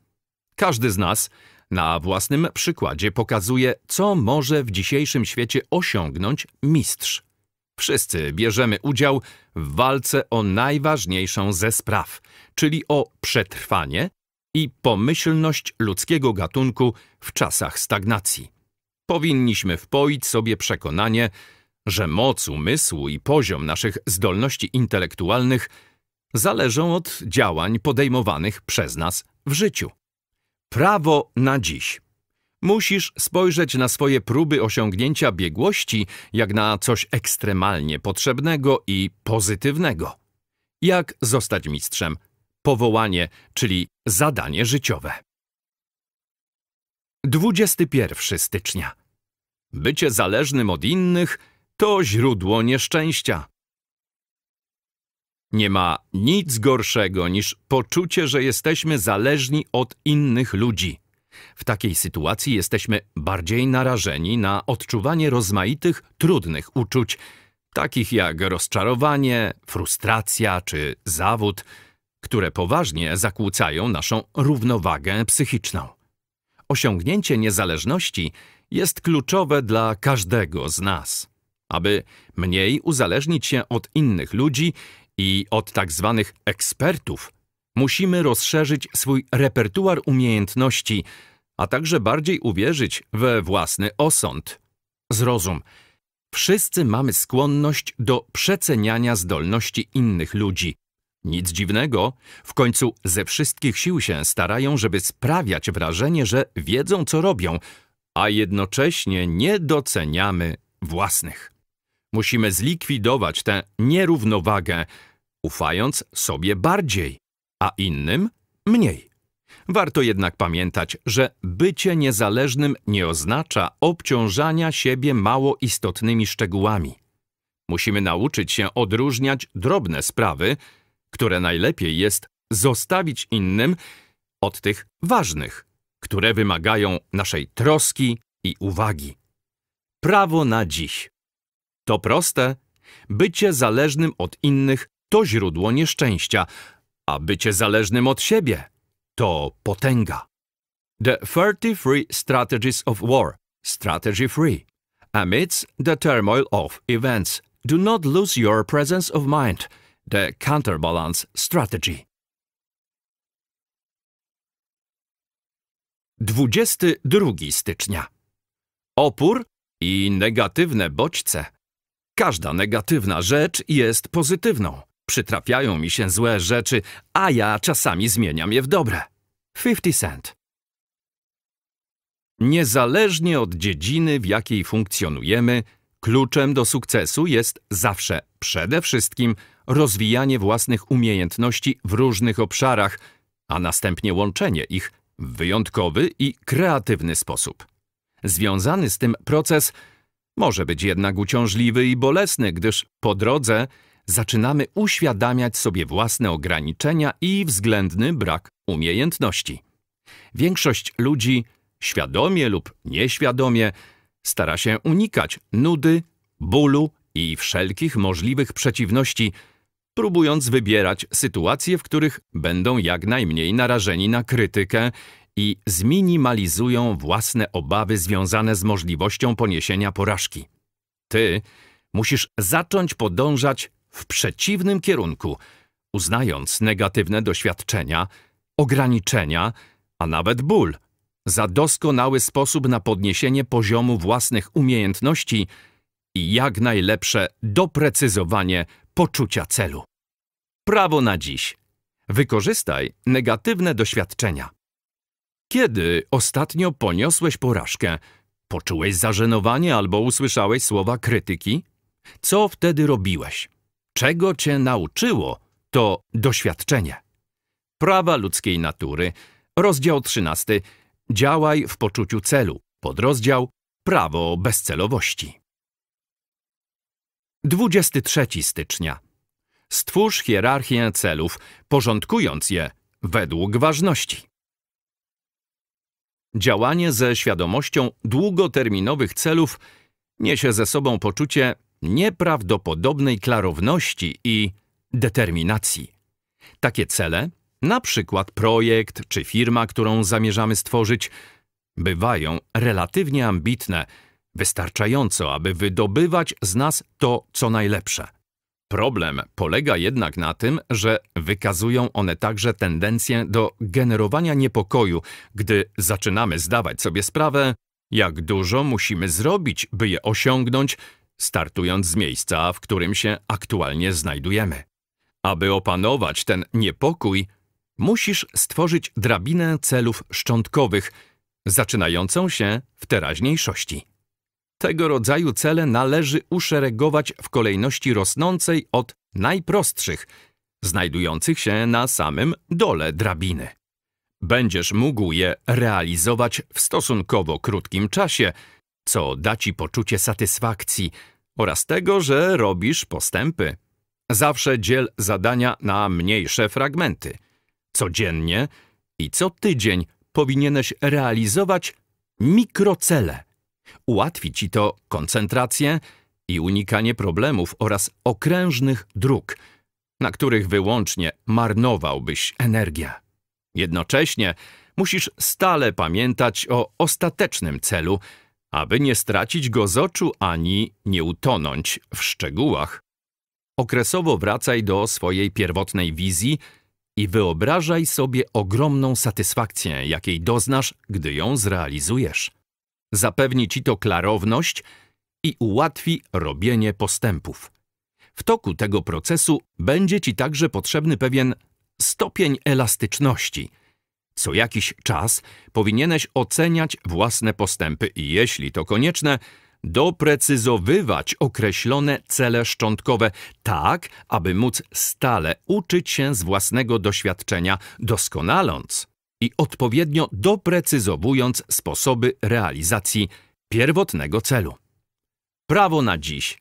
Każdy z nas na własnym przykładzie pokazuje, co może w dzisiejszym świecie osiągnąć mistrz. Wszyscy bierzemy udział w walce o najważniejszą ze spraw, czyli o przetrwanie i pomyślność ludzkiego gatunku w czasach stagnacji. Powinniśmy wpoić sobie przekonanie, że moc umysłu i poziom naszych zdolności intelektualnych zależą od działań podejmowanych przez nas w życiu. Prawo na dziś. Musisz spojrzeć na swoje próby osiągnięcia biegłości jak na coś ekstremalnie potrzebnego i pozytywnego. Jak zostać mistrzem? Powołanie, czyli zadanie życiowe. 21 stycznia. Bycie zależnym od innych to źródło nieszczęścia. Nie ma nic gorszego niż poczucie, że jesteśmy zależni od innych ludzi. W takiej sytuacji jesteśmy bardziej narażeni na odczuwanie rozmaitych, trudnych uczuć, takich jak rozczarowanie, frustracja czy zawód, które poważnie zakłócają naszą równowagę psychiczną. Osiągnięcie niezależności jest kluczowe dla każdego z nas aby mniej uzależnić się od innych ludzi i od tak zwanych ekspertów, musimy rozszerzyć swój repertuar umiejętności, a także bardziej uwierzyć we własny osąd. Zrozum, wszyscy mamy skłonność do przeceniania zdolności innych ludzi. Nic dziwnego, w końcu ze wszystkich sił się starają, żeby sprawiać wrażenie, że wiedzą co robią, a jednocześnie nie doceniamy własnych. Musimy zlikwidować tę nierównowagę, ufając sobie bardziej, a innym mniej. Warto jednak pamiętać, że bycie niezależnym nie oznacza obciążania siebie mało istotnymi szczegółami. Musimy nauczyć się odróżniać drobne sprawy, które najlepiej jest zostawić innym od tych ważnych, które wymagają naszej troski i uwagi. Prawo na dziś. To proste. Bycie zależnym od innych to źródło nieszczęścia, a bycie zależnym od siebie to potęga. The 33 Strategies of War Strategy 3 Amidst the turmoil of events, do not lose your presence of mind. The Counterbalance Strategy 22 stycznia Opór i negatywne bodźce Każda negatywna rzecz jest pozytywną. Przytrafiają mi się złe rzeczy, a ja czasami zmieniam je w dobre. 50 cent. Niezależnie od dziedziny, w jakiej funkcjonujemy, kluczem do sukcesu jest zawsze przede wszystkim rozwijanie własnych umiejętności w różnych obszarach, a następnie łączenie ich w wyjątkowy i kreatywny sposób. Związany z tym proces może być jednak uciążliwy i bolesny, gdyż po drodze zaczynamy uświadamiać sobie własne ograniczenia i względny brak umiejętności. Większość ludzi, świadomie lub nieświadomie, stara się unikać nudy, bólu i wszelkich możliwych przeciwności, próbując wybierać sytuacje, w których będą jak najmniej narażeni na krytykę i zminimalizują własne obawy związane z możliwością poniesienia porażki. Ty musisz zacząć podążać w przeciwnym kierunku, uznając negatywne doświadczenia, ograniczenia, a nawet ból za doskonały sposób na podniesienie poziomu własnych umiejętności i jak najlepsze doprecyzowanie poczucia celu. Prawo na dziś. Wykorzystaj negatywne doświadczenia. Kiedy ostatnio poniosłeś porażkę? Poczułeś zażenowanie albo usłyszałeś słowa krytyki? Co wtedy robiłeś? Czego cię nauczyło, to doświadczenie. Prawa ludzkiej natury, rozdział 13. Działaj w poczuciu celu, podrozdział Prawo bezcelowości. 23 stycznia. Stwórz hierarchię celów, porządkując je według ważności. Działanie ze świadomością długoterminowych celów niesie ze sobą poczucie nieprawdopodobnej klarowności i determinacji. Takie cele, na przykład projekt czy firma, którą zamierzamy stworzyć, bywają relatywnie ambitne, wystarczająco, aby wydobywać z nas to, co najlepsze. Problem polega jednak na tym, że wykazują one także tendencję do generowania niepokoju, gdy zaczynamy zdawać sobie sprawę, jak dużo musimy zrobić, by je osiągnąć, startując z miejsca, w którym się aktualnie znajdujemy. Aby opanować ten niepokój, musisz stworzyć drabinę celów szczątkowych, zaczynającą się w teraźniejszości. Tego rodzaju cele należy uszeregować w kolejności rosnącej od najprostszych, znajdujących się na samym dole drabiny. Będziesz mógł je realizować w stosunkowo krótkim czasie, co da ci poczucie satysfakcji oraz tego, że robisz postępy. Zawsze dziel zadania na mniejsze fragmenty. Codziennie i co tydzień powinieneś realizować mikrocele – Ułatwi ci to koncentrację i unikanie problemów oraz okrężnych dróg, na których wyłącznie marnowałbyś energię. Jednocześnie musisz stale pamiętać o ostatecznym celu, aby nie stracić go z oczu ani nie utonąć w szczegółach. Okresowo wracaj do swojej pierwotnej wizji i wyobrażaj sobie ogromną satysfakcję, jakiej doznasz, gdy ją zrealizujesz. Zapewni ci to klarowność i ułatwi robienie postępów. W toku tego procesu będzie ci także potrzebny pewien stopień elastyczności. Co jakiś czas powinieneś oceniać własne postępy i jeśli to konieczne, doprecyzowywać określone cele szczątkowe tak, aby móc stale uczyć się z własnego doświadczenia, doskonaląc i odpowiednio doprecyzowując sposoby realizacji pierwotnego celu. Prawo na dziś.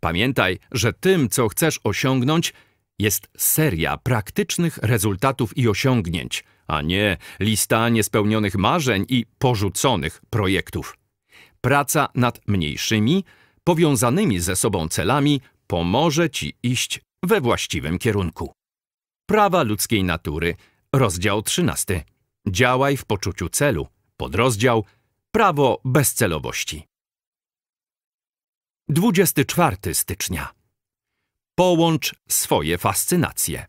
Pamiętaj, że tym, co chcesz osiągnąć, jest seria praktycznych rezultatów i osiągnięć, a nie lista niespełnionych marzeń i porzuconych projektów. Praca nad mniejszymi, powiązanymi ze sobą celami pomoże ci iść we właściwym kierunku. Prawa ludzkiej natury – Rozdział 13. Działaj w poczuciu celu. Podrozdział Prawo bezcelowości. 24 stycznia. Połącz swoje fascynacje.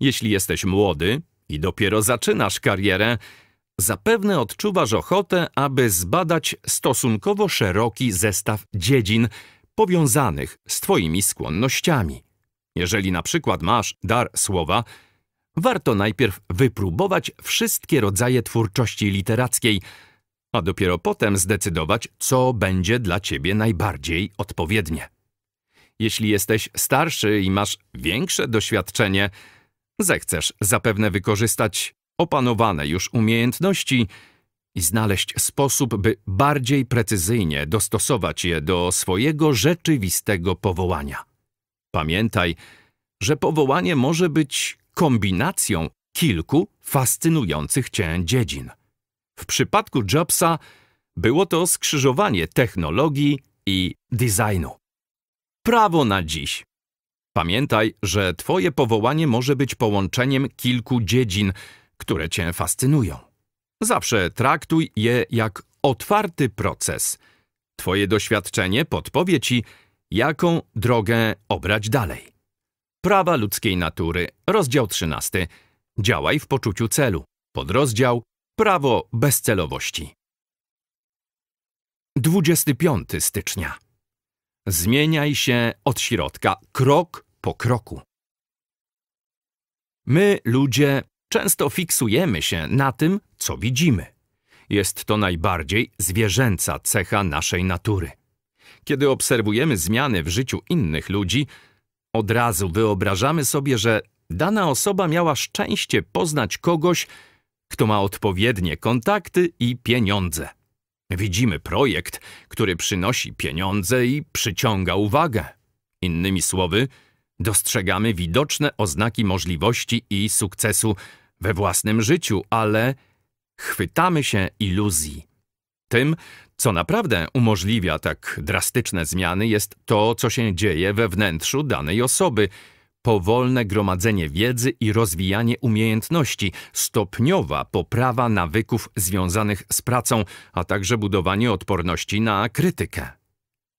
Jeśli jesteś młody i dopiero zaczynasz karierę, zapewne odczuwasz ochotę, aby zbadać stosunkowo szeroki zestaw dziedzin powiązanych z Twoimi skłonnościami. Jeżeli na przykład masz dar słowa, warto najpierw wypróbować wszystkie rodzaje twórczości literackiej, a dopiero potem zdecydować, co będzie dla ciebie najbardziej odpowiednie. Jeśli jesteś starszy i masz większe doświadczenie, zechcesz zapewne wykorzystać opanowane już umiejętności i znaleźć sposób, by bardziej precyzyjnie dostosować je do swojego rzeczywistego powołania. Pamiętaj, że powołanie może być kombinacją kilku fascynujących cię dziedzin. W przypadku Jobsa było to skrzyżowanie technologii i designu. Prawo na dziś. Pamiętaj, że Twoje powołanie może być połączeniem kilku dziedzin, które Cię fascynują. Zawsze traktuj je jak otwarty proces. Twoje doświadczenie podpowie Ci, jaką drogę obrać dalej. Prawa ludzkiej natury, rozdział 13. Działaj w poczuciu celu. Podrozdział Prawo bezcelowości. 25 stycznia. Zmieniaj się od środka, krok po kroku. My, ludzie, często fiksujemy się na tym, co widzimy. Jest to najbardziej zwierzęca cecha naszej natury. Kiedy obserwujemy zmiany w życiu innych ludzi, od razu wyobrażamy sobie, że dana osoba miała szczęście poznać kogoś, kto ma odpowiednie kontakty i pieniądze. Widzimy projekt, który przynosi pieniądze i przyciąga uwagę. Innymi słowy, dostrzegamy widoczne oznaki możliwości i sukcesu we własnym życiu, ale chwytamy się iluzji. Tym, co naprawdę umożliwia tak drastyczne zmiany jest to, co się dzieje we wnętrzu danej osoby. Powolne gromadzenie wiedzy i rozwijanie umiejętności, stopniowa poprawa nawyków związanych z pracą, a także budowanie odporności na krytykę.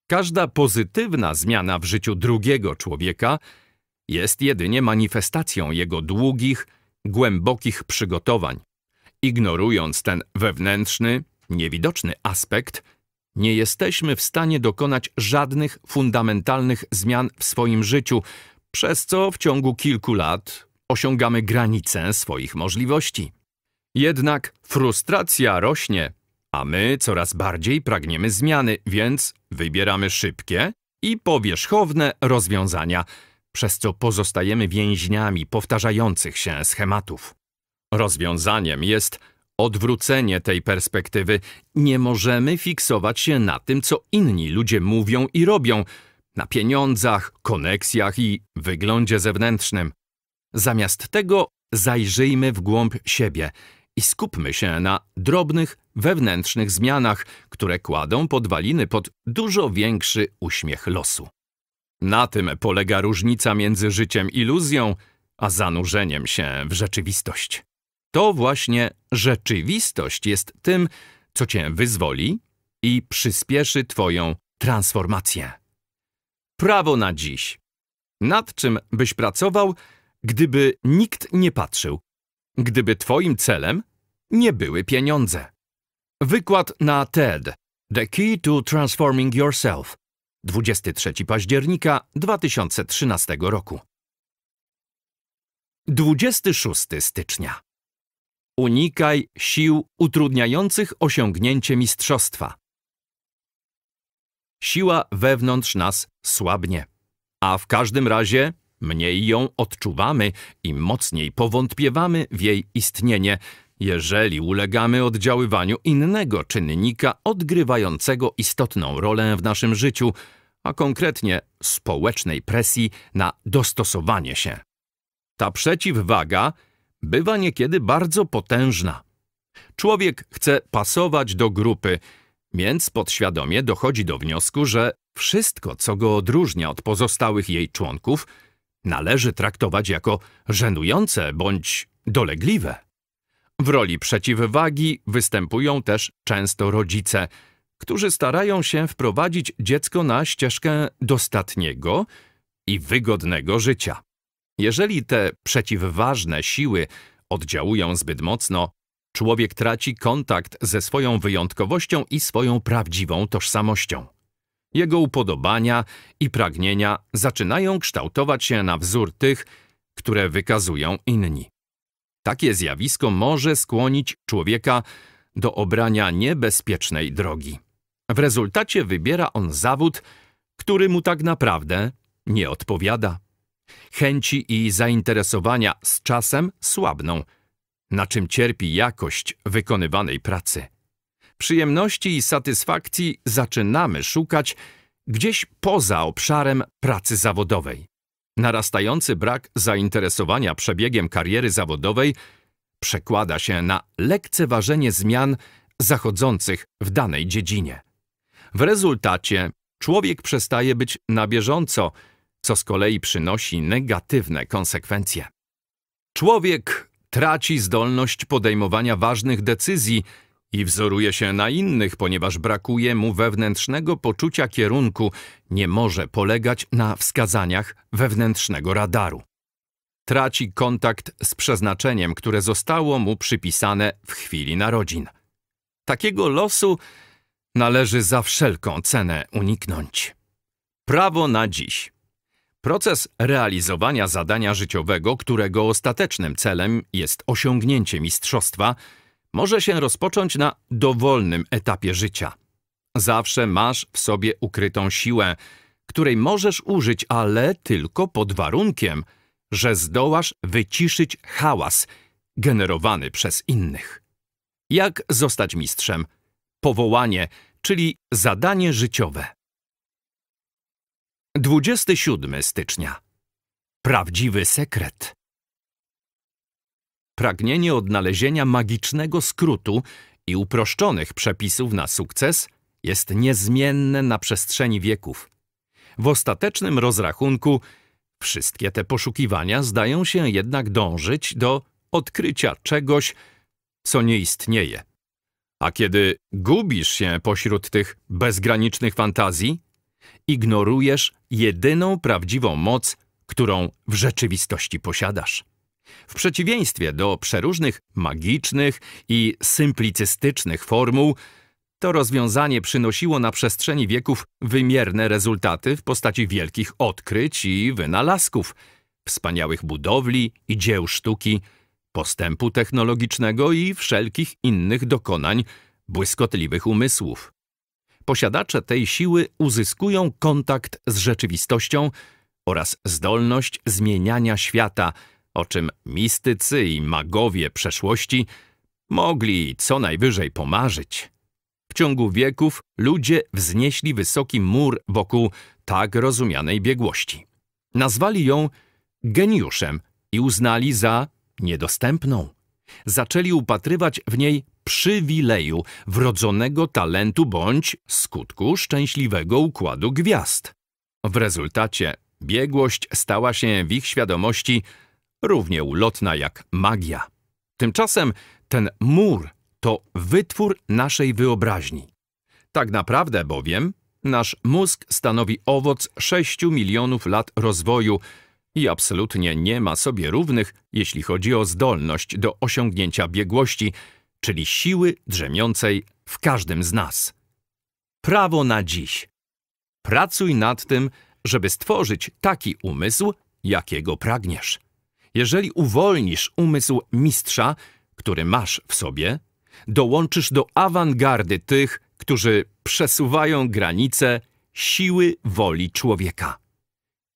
Każda pozytywna zmiana w życiu drugiego człowieka jest jedynie manifestacją jego długich, głębokich przygotowań. Ignorując ten wewnętrzny, niewidoczny aspekt, nie jesteśmy w stanie dokonać żadnych fundamentalnych zmian w swoim życiu, przez co w ciągu kilku lat osiągamy granicę swoich możliwości. Jednak frustracja rośnie, a my coraz bardziej pragniemy zmiany, więc wybieramy szybkie i powierzchowne rozwiązania, przez co pozostajemy więźniami powtarzających się schematów. Rozwiązaniem jest odwrócenie tej perspektywy. Nie możemy fiksować się na tym, co inni ludzie mówią i robią, na pieniądzach, koneksjach i wyglądzie zewnętrznym. Zamiast tego zajrzyjmy w głąb siebie i skupmy się na drobnych, wewnętrznych zmianach, które kładą podwaliny pod dużo większy uśmiech losu. Na tym polega różnica między życiem iluzją, a zanurzeniem się w rzeczywistość. To właśnie rzeczywistość jest tym, co cię wyzwoli i przyspieszy twoją transformację. Prawo na dziś. Nad czym byś pracował, gdyby nikt nie patrzył? Gdyby twoim celem nie były pieniądze. Wykład na TED The Key to Transforming Yourself 23 października 2013 roku 26 stycznia Unikaj sił utrudniających osiągnięcie mistrzostwa. Siła wewnątrz nas słabnie, a w każdym razie mniej ją odczuwamy i mocniej powątpiewamy w jej istnienie, jeżeli ulegamy oddziaływaniu innego czynnika odgrywającego istotną rolę w naszym życiu, a konkretnie społecznej presji na dostosowanie się. Ta przeciwwaga – bywa niekiedy bardzo potężna. Człowiek chce pasować do grupy, więc podświadomie dochodzi do wniosku, że wszystko, co go odróżnia od pozostałych jej członków, należy traktować jako żenujące bądź dolegliwe. W roli przeciwwagi występują też często rodzice, którzy starają się wprowadzić dziecko na ścieżkę dostatniego i wygodnego życia. Jeżeli te przeciwważne siły oddziałują zbyt mocno, człowiek traci kontakt ze swoją wyjątkowością i swoją prawdziwą tożsamością. Jego upodobania i pragnienia zaczynają kształtować się na wzór tych, które wykazują inni. Takie zjawisko może skłonić człowieka do obrania niebezpiecznej drogi. W rezultacie wybiera on zawód, który mu tak naprawdę nie odpowiada. Chęci i zainteresowania z czasem słabną, na czym cierpi jakość wykonywanej pracy. Przyjemności i satysfakcji zaczynamy szukać gdzieś poza obszarem pracy zawodowej. Narastający brak zainteresowania przebiegiem kariery zawodowej przekłada się na lekceważenie zmian zachodzących w danej dziedzinie. W rezultacie człowiek przestaje być na bieżąco co z kolei przynosi negatywne konsekwencje. Człowiek traci zdolność podejmowania ważnych decyzji i wzoruje się na innych, ponieważ brakuje mu wewnętrznego poczucia kierunku, nie może polegać na wskazaniach wewnętrznego radaru. Traci kontakt z przeznaczeniem, które zostało mu przypisane w chwili narodzin. Takiego losu należy za wszelką cenę uniknąć. Prawo na dziś. Proces realizowania zadania życiowego, którego ostatecznym celem jest osiągnięcie mistrzostwa, może się rozpocząć na dowolnym etapie życia. Zawsze masz w sobie ukrytą siłę, której możesz użyć, ale tylko pod warunkiem, że zdołasz wyciszyć hałas generowany przez innych. Jak zostać mistrzem? Powołanie, czyli zadanie życiowe. 27 stycznia. Prawdziwy sekret. Pragnienie odnalezienia magicznego skrótu i uproszczonych przepisów na sukces jest niezmienne na przestrzeni wieków. W ostatecznym rozrachunku wszystkie te poszukiwania zdają się jednak dążyć do odkrycia czegoś, co nie istnieje. A kiedy gubisz się pośród tych bezgranicznych fantazji, ignorujesz jedyną prawdziwą moc, którą w rzeczywistości posiadasz. W przeciwieństwie do przeróżnych magicznych i symplicystycznych formuł, to rozwiązanie przynosiło na przestrzeni wieków wymierne rezultaty w postaci wielkich odkryć i wynalazków, wspaniałych budowli i dzieł sztuki, postępu technologicznego i wszelkich innych dokonań błyskotliwych umysłów posiadacze tej siły uzyskują kontakt z rzeczywistością oraz zdolność zmieniania świata, o czym mistycy i magowie przeszłości mogli co najwyżej pomarzyć. W ciągu wieków ludzie wznieśli wysoki mur wokół tak rozumianej biegłości. Nazwali ją geniuszem i uznali za niedostępną. Zaczęli upatrywać w niej przywileju, wrodzonego talentu bądź skutku szczęśliwego układu gwiazd. W rezultacie biegłość stała się w ich świadomości równie ulotna jak magia. Tymczasem ten mur to wytwór naszej wyobraźni. Tak naprawdę bowiem nasz mózg stanowi owoc 6 milionów lat rozwoju i absolutnie nie ma sobie równych, jeśli chodzi o zdolność do osiągnięcia biegłości – czyli siły drzemiącej w każdym z nas. Prawo na dziś. Pracuj nad tym, żeby stworzyć taki umysł, jakiego pragniesz. Jeżeli uwolnisz umysł mistrza, który masz w sobie, dołączysz do awangardy tych, którzy przesuwają granice siły woli człowieka.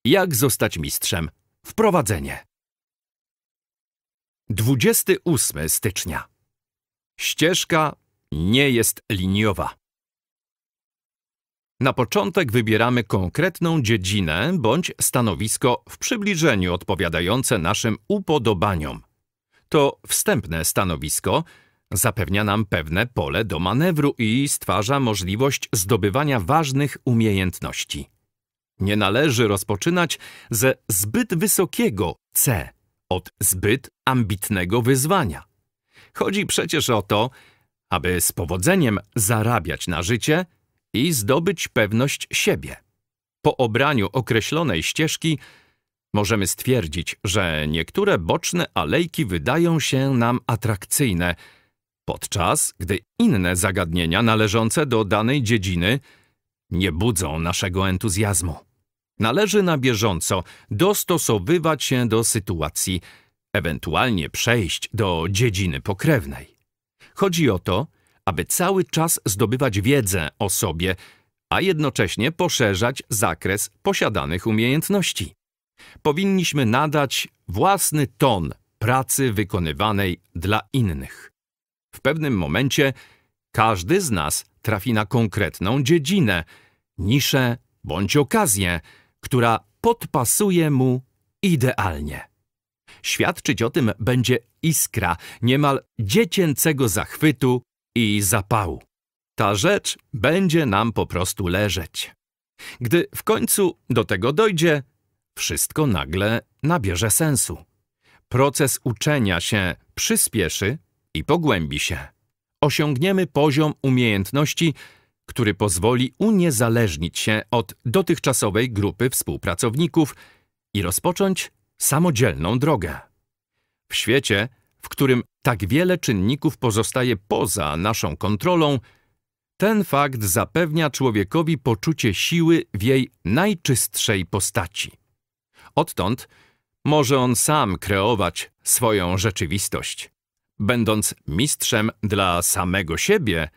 Jak zostać mistrzem? Wprowadzenie. 28 stycznia Ścieżka nie jest liniowa. Na początek wybieramy konkretną dziedzinę bądź stanowisko w przybliżeniu odpowiadające naszym upodobaniom. To wstępne stanowisko zapewnia nam pewne pole do manewru i stwarza możliwość zdobywania ważnych umiejętności. Nie należy rozpoczynać ze zbyt wysokiego C, od zbyt ambitnego wyzwania. Chodzi przecież o to, aby z powodzeniem zarabiać na życie i zdobyć pewność siebie. Po obraniu określonej ścieżki możemy stwierdzić, że niektóre boczne alejki wydają się nam atrakcyjne, podczas gdy inne zagadnienia należące do danej dziedziny nie budzą naszego entuzjazmu. Należy na bieżąco dostosowywać się do sytuacji, ewentualnie przejść do dziedziny pokrewnej. Chodzi o to, aby cały czas zdobywać wiedzę o sobie, a jednocześnie poszerzać zakres posiadanych umiejętności. Powinniśmy nadać własny ton pracy wykonywanej dla innych. W pewnym momencie każdy z nas trafi na konkretną dziedzinę, niszę bądź okazję, która podpasuje mu idealnie. Świadczyć o tym będzie iskra niemal dziecięcego zachwytu i zapału. Ta rzecz będzie nam po prostu leżeć. Gdy w końcu do tego dojdzie, wszystko nagle nabierze sensu. Proces uczenia się przyspieszy i pogłębi się. Osiągniemy poziom umiejętności, który pozwoli uniezależnić się od dotychczasowej grupy współpracowników i rozpocząć samodzielną drogę. W świecie, w którym tak wiele czynników pozostaje poza naszą kontrolą, ten fakt zapewnia człowiekowi poczucie siły w jej najczystszej postaci. Odtąd może on sam kreować swoją rzeczywistość. Będąc mistrzem dla samego siebie,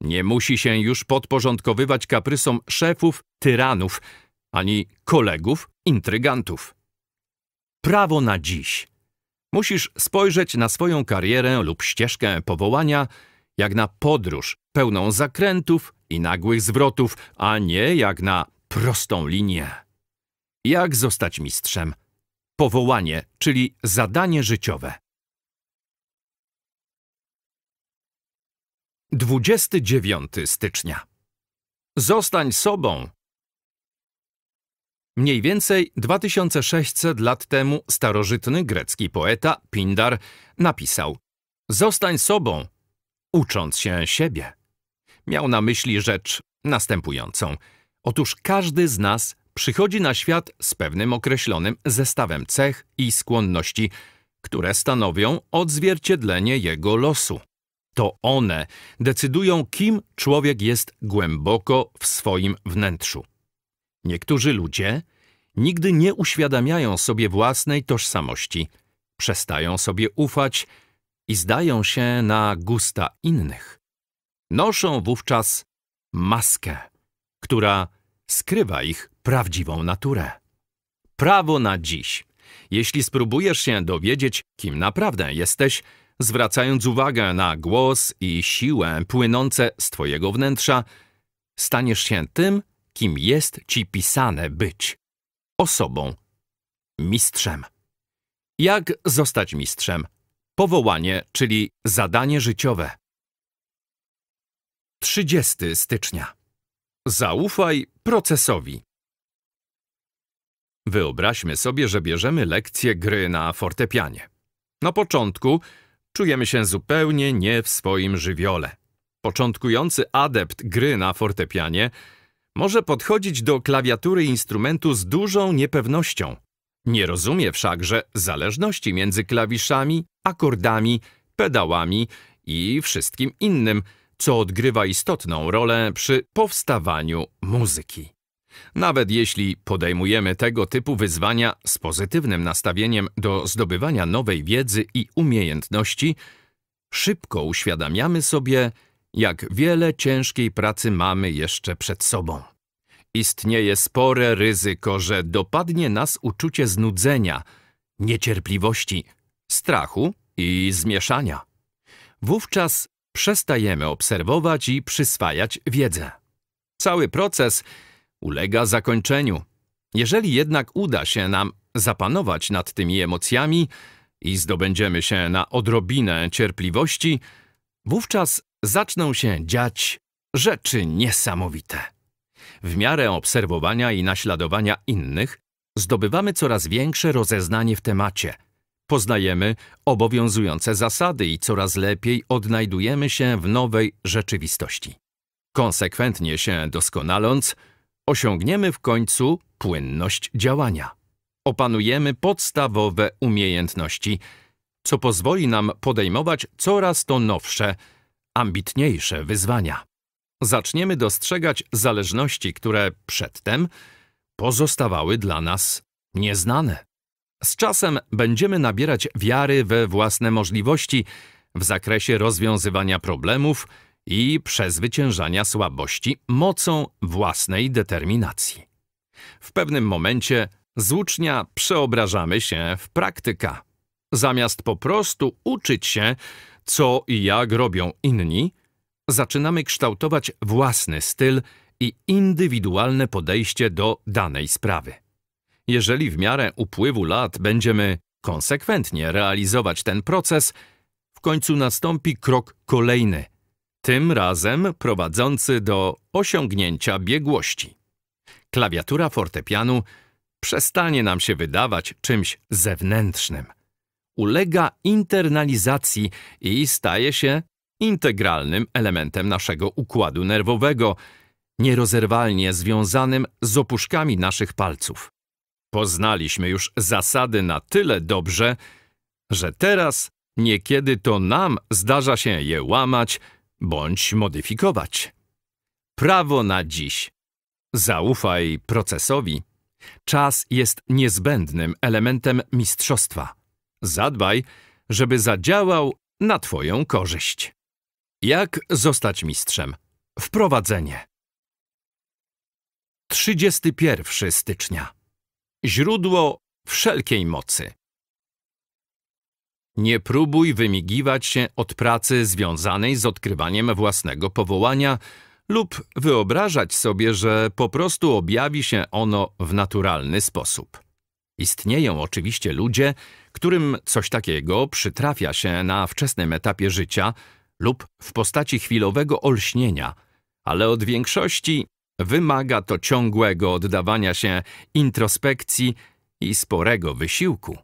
nie musi się już podporządkowywać kaprysom szefów, tyranów, ani kolegów, intrygantów prawo na dziś. Musisz spojrzeć na swoją karierę lub ścieżkę powołania jak na podróż pełną zakrętów i nagłych zwrotów, a nie jak na prostą linię. Jak zostać mistrzem? Powołanie, czyli zadanie życiowe. 29 stycznia Zostań sobą Mniej więcej 2600 lat temu starożytny grecki poeta Pindar napisał Zostań sobą, ucząc się siebie. Miał na myśli rzecz następującą. Otóż każdy z nas przychodzi na świat z pewnym określonym zestawem cech i skłonności, które stanowią odzwierciedlenie jego losu. To one decydują, kim człowiek jest głęboko w swoim wnętrzu. Niektórzy ludzie nigdy nie uświadamiają sobie własnej tożsamości, przestają sobie ufać i zdają się na gusta innych. Noszą wówczas maskę, która skrywa ich prawdziwą naturę. Prawo na dziś. Jeśli spróbujesz się dowiedzieć, kim naprawdę jesteś, zwracając uwagę na głos i siłę płynące z Twojego wnętrza, staniesz się tym, kim jest ci pisane być. Osobą. Mistrzem. Jak zostać mistrzem? Powołanie, czyli zadanie życiowe. 30 stycznia. Zaufaj procesowi. Wyobraźmy sobie, że bierzemy lekcję gry na fortepianie. Na początku czujemy się zupełnie nie w swoim żywiole. Początkujący adept gry na fortepianie może podchodzić do klawiatury instrumentu z dużą niepewnością. Nie rozumie wszakże zależności między klawiszami, akordami, pedałami i wszystkim innym, co odgrywa istotną rolę przy powstawaniu muzyki. Nawet jeśli podejmujemy tego typu wyzwania z pozytywnym nastawieniem do zdobywania nowej wiedzy i umiejętności, szybko uświadamiamy sobie, jak wiele ciężkiej pracy mamy jeszcze przed sobą. Istnieje spore ryzyko, że dopadnie nas uczucie znudzenia, niecierpliwości, strachu i zmieszania. Wówczas przestajemy obserwować i przyswajać wiedzę. Cały proces ulega zakończeniu. Jeżeli jednak uda się nam zapanować nad tymi emocjami i zdobędziemy się na odrobinę cierpliwości, wówczas zaczną się dziać rzeczy niesamowite. W miarę obserwowania i naśladowania innych zdobywamy coraz większe rozeznanie w temacie. Poznajemy obowiązujące zasady i coraz lepiej odnajdujemy się w nowej rzeczywistości. Konsekwentnie się doskonaląc, osiągniemy w końcu płynność działania. Opanujemy podstawowe umiejętności, co pozwoli nam podejmować coraz to nowsze, ambitniejsze wyzwania. Zaczniemy dostrzegać zależności, które przedtem pozostawały dla nas nieznane. Z czasem będziemy nabierać wiary we własne możliwości w zakresie rozwiązywania problemów i przezwyciężania słabości mocą własnej determinacji. W pewnym momencie z ucznia przeobrażamy się w praktyka. Zamiast po prostu uczyć się, co i jak robią inni, zaczynamy kształtować własny styl i indywidualne podejście do danej sprawy. Jeżeli w miarę upływu lat będziemy konsekwentnie realizować ten proces, w końcu nastąpi krok kolejny, tym razem prowadzący do osiągnięcia biegłości. Klawiatura fortepianu przestanie nam się wydawać czymś zewnętrznym ulega internalizacji i staje się integralnym elementem naszego układu nerwowego, nierozerwalnie związanym z opuszkami naszych palców. Poznaliśmy już zasady na tyle dobrze, że teraz niekiedy to nam zdarza się je łamać bądź modyfikować. Prawo na dziś. Zaufaj procesowi. Czas jest niezbędnym elementem mistrzostwa. Zadbaj, żeby zadziałał na Twoją korzyść. Jak zostać mistrzem? Wprowadzenie. 31 stycznia. Źródło wszelkiej mocy. Nie próbuj wymigiwać się od pracy związanej z odkrywaniem własnego powołania lub wyobrażać sobie, że po prostu objawi się ono w naturalny sposób. Istnieją oczywiście ludzie, którym coś takiego przytrafia się na wczesnym etapie życia lub w postaci chwilowego olśnienia, ale od większości wymaga to ciągłego oddawania się introspekcji i sporego wysiłku.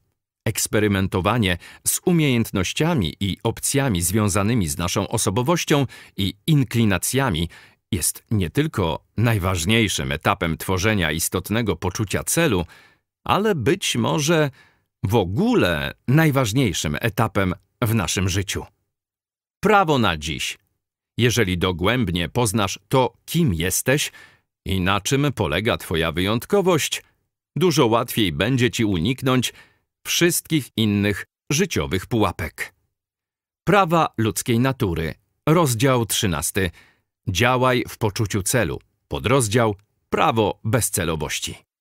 Eksperymentowanie z umiejętnościami i opcjami związanymi z naszą osobowością i inklinacjami jest nie tylko najważniejszym etapem tworzenia istotnego poczucia celu, ale być może w ogóle najważniejszym etapem w naszym życiu. Prawo na dziś. Jeżeli dogłębnie poznasz to, kim jesteś i na czym polega Twoja wyjątkowość, dużo łatwiej będzie Ci uniknąć wszystkich innych życiowych pułapek. Prawa ludzkiej natury, rozdział 13. Działaj w poczuciu celu, podrozdział Prawo bezcelowości.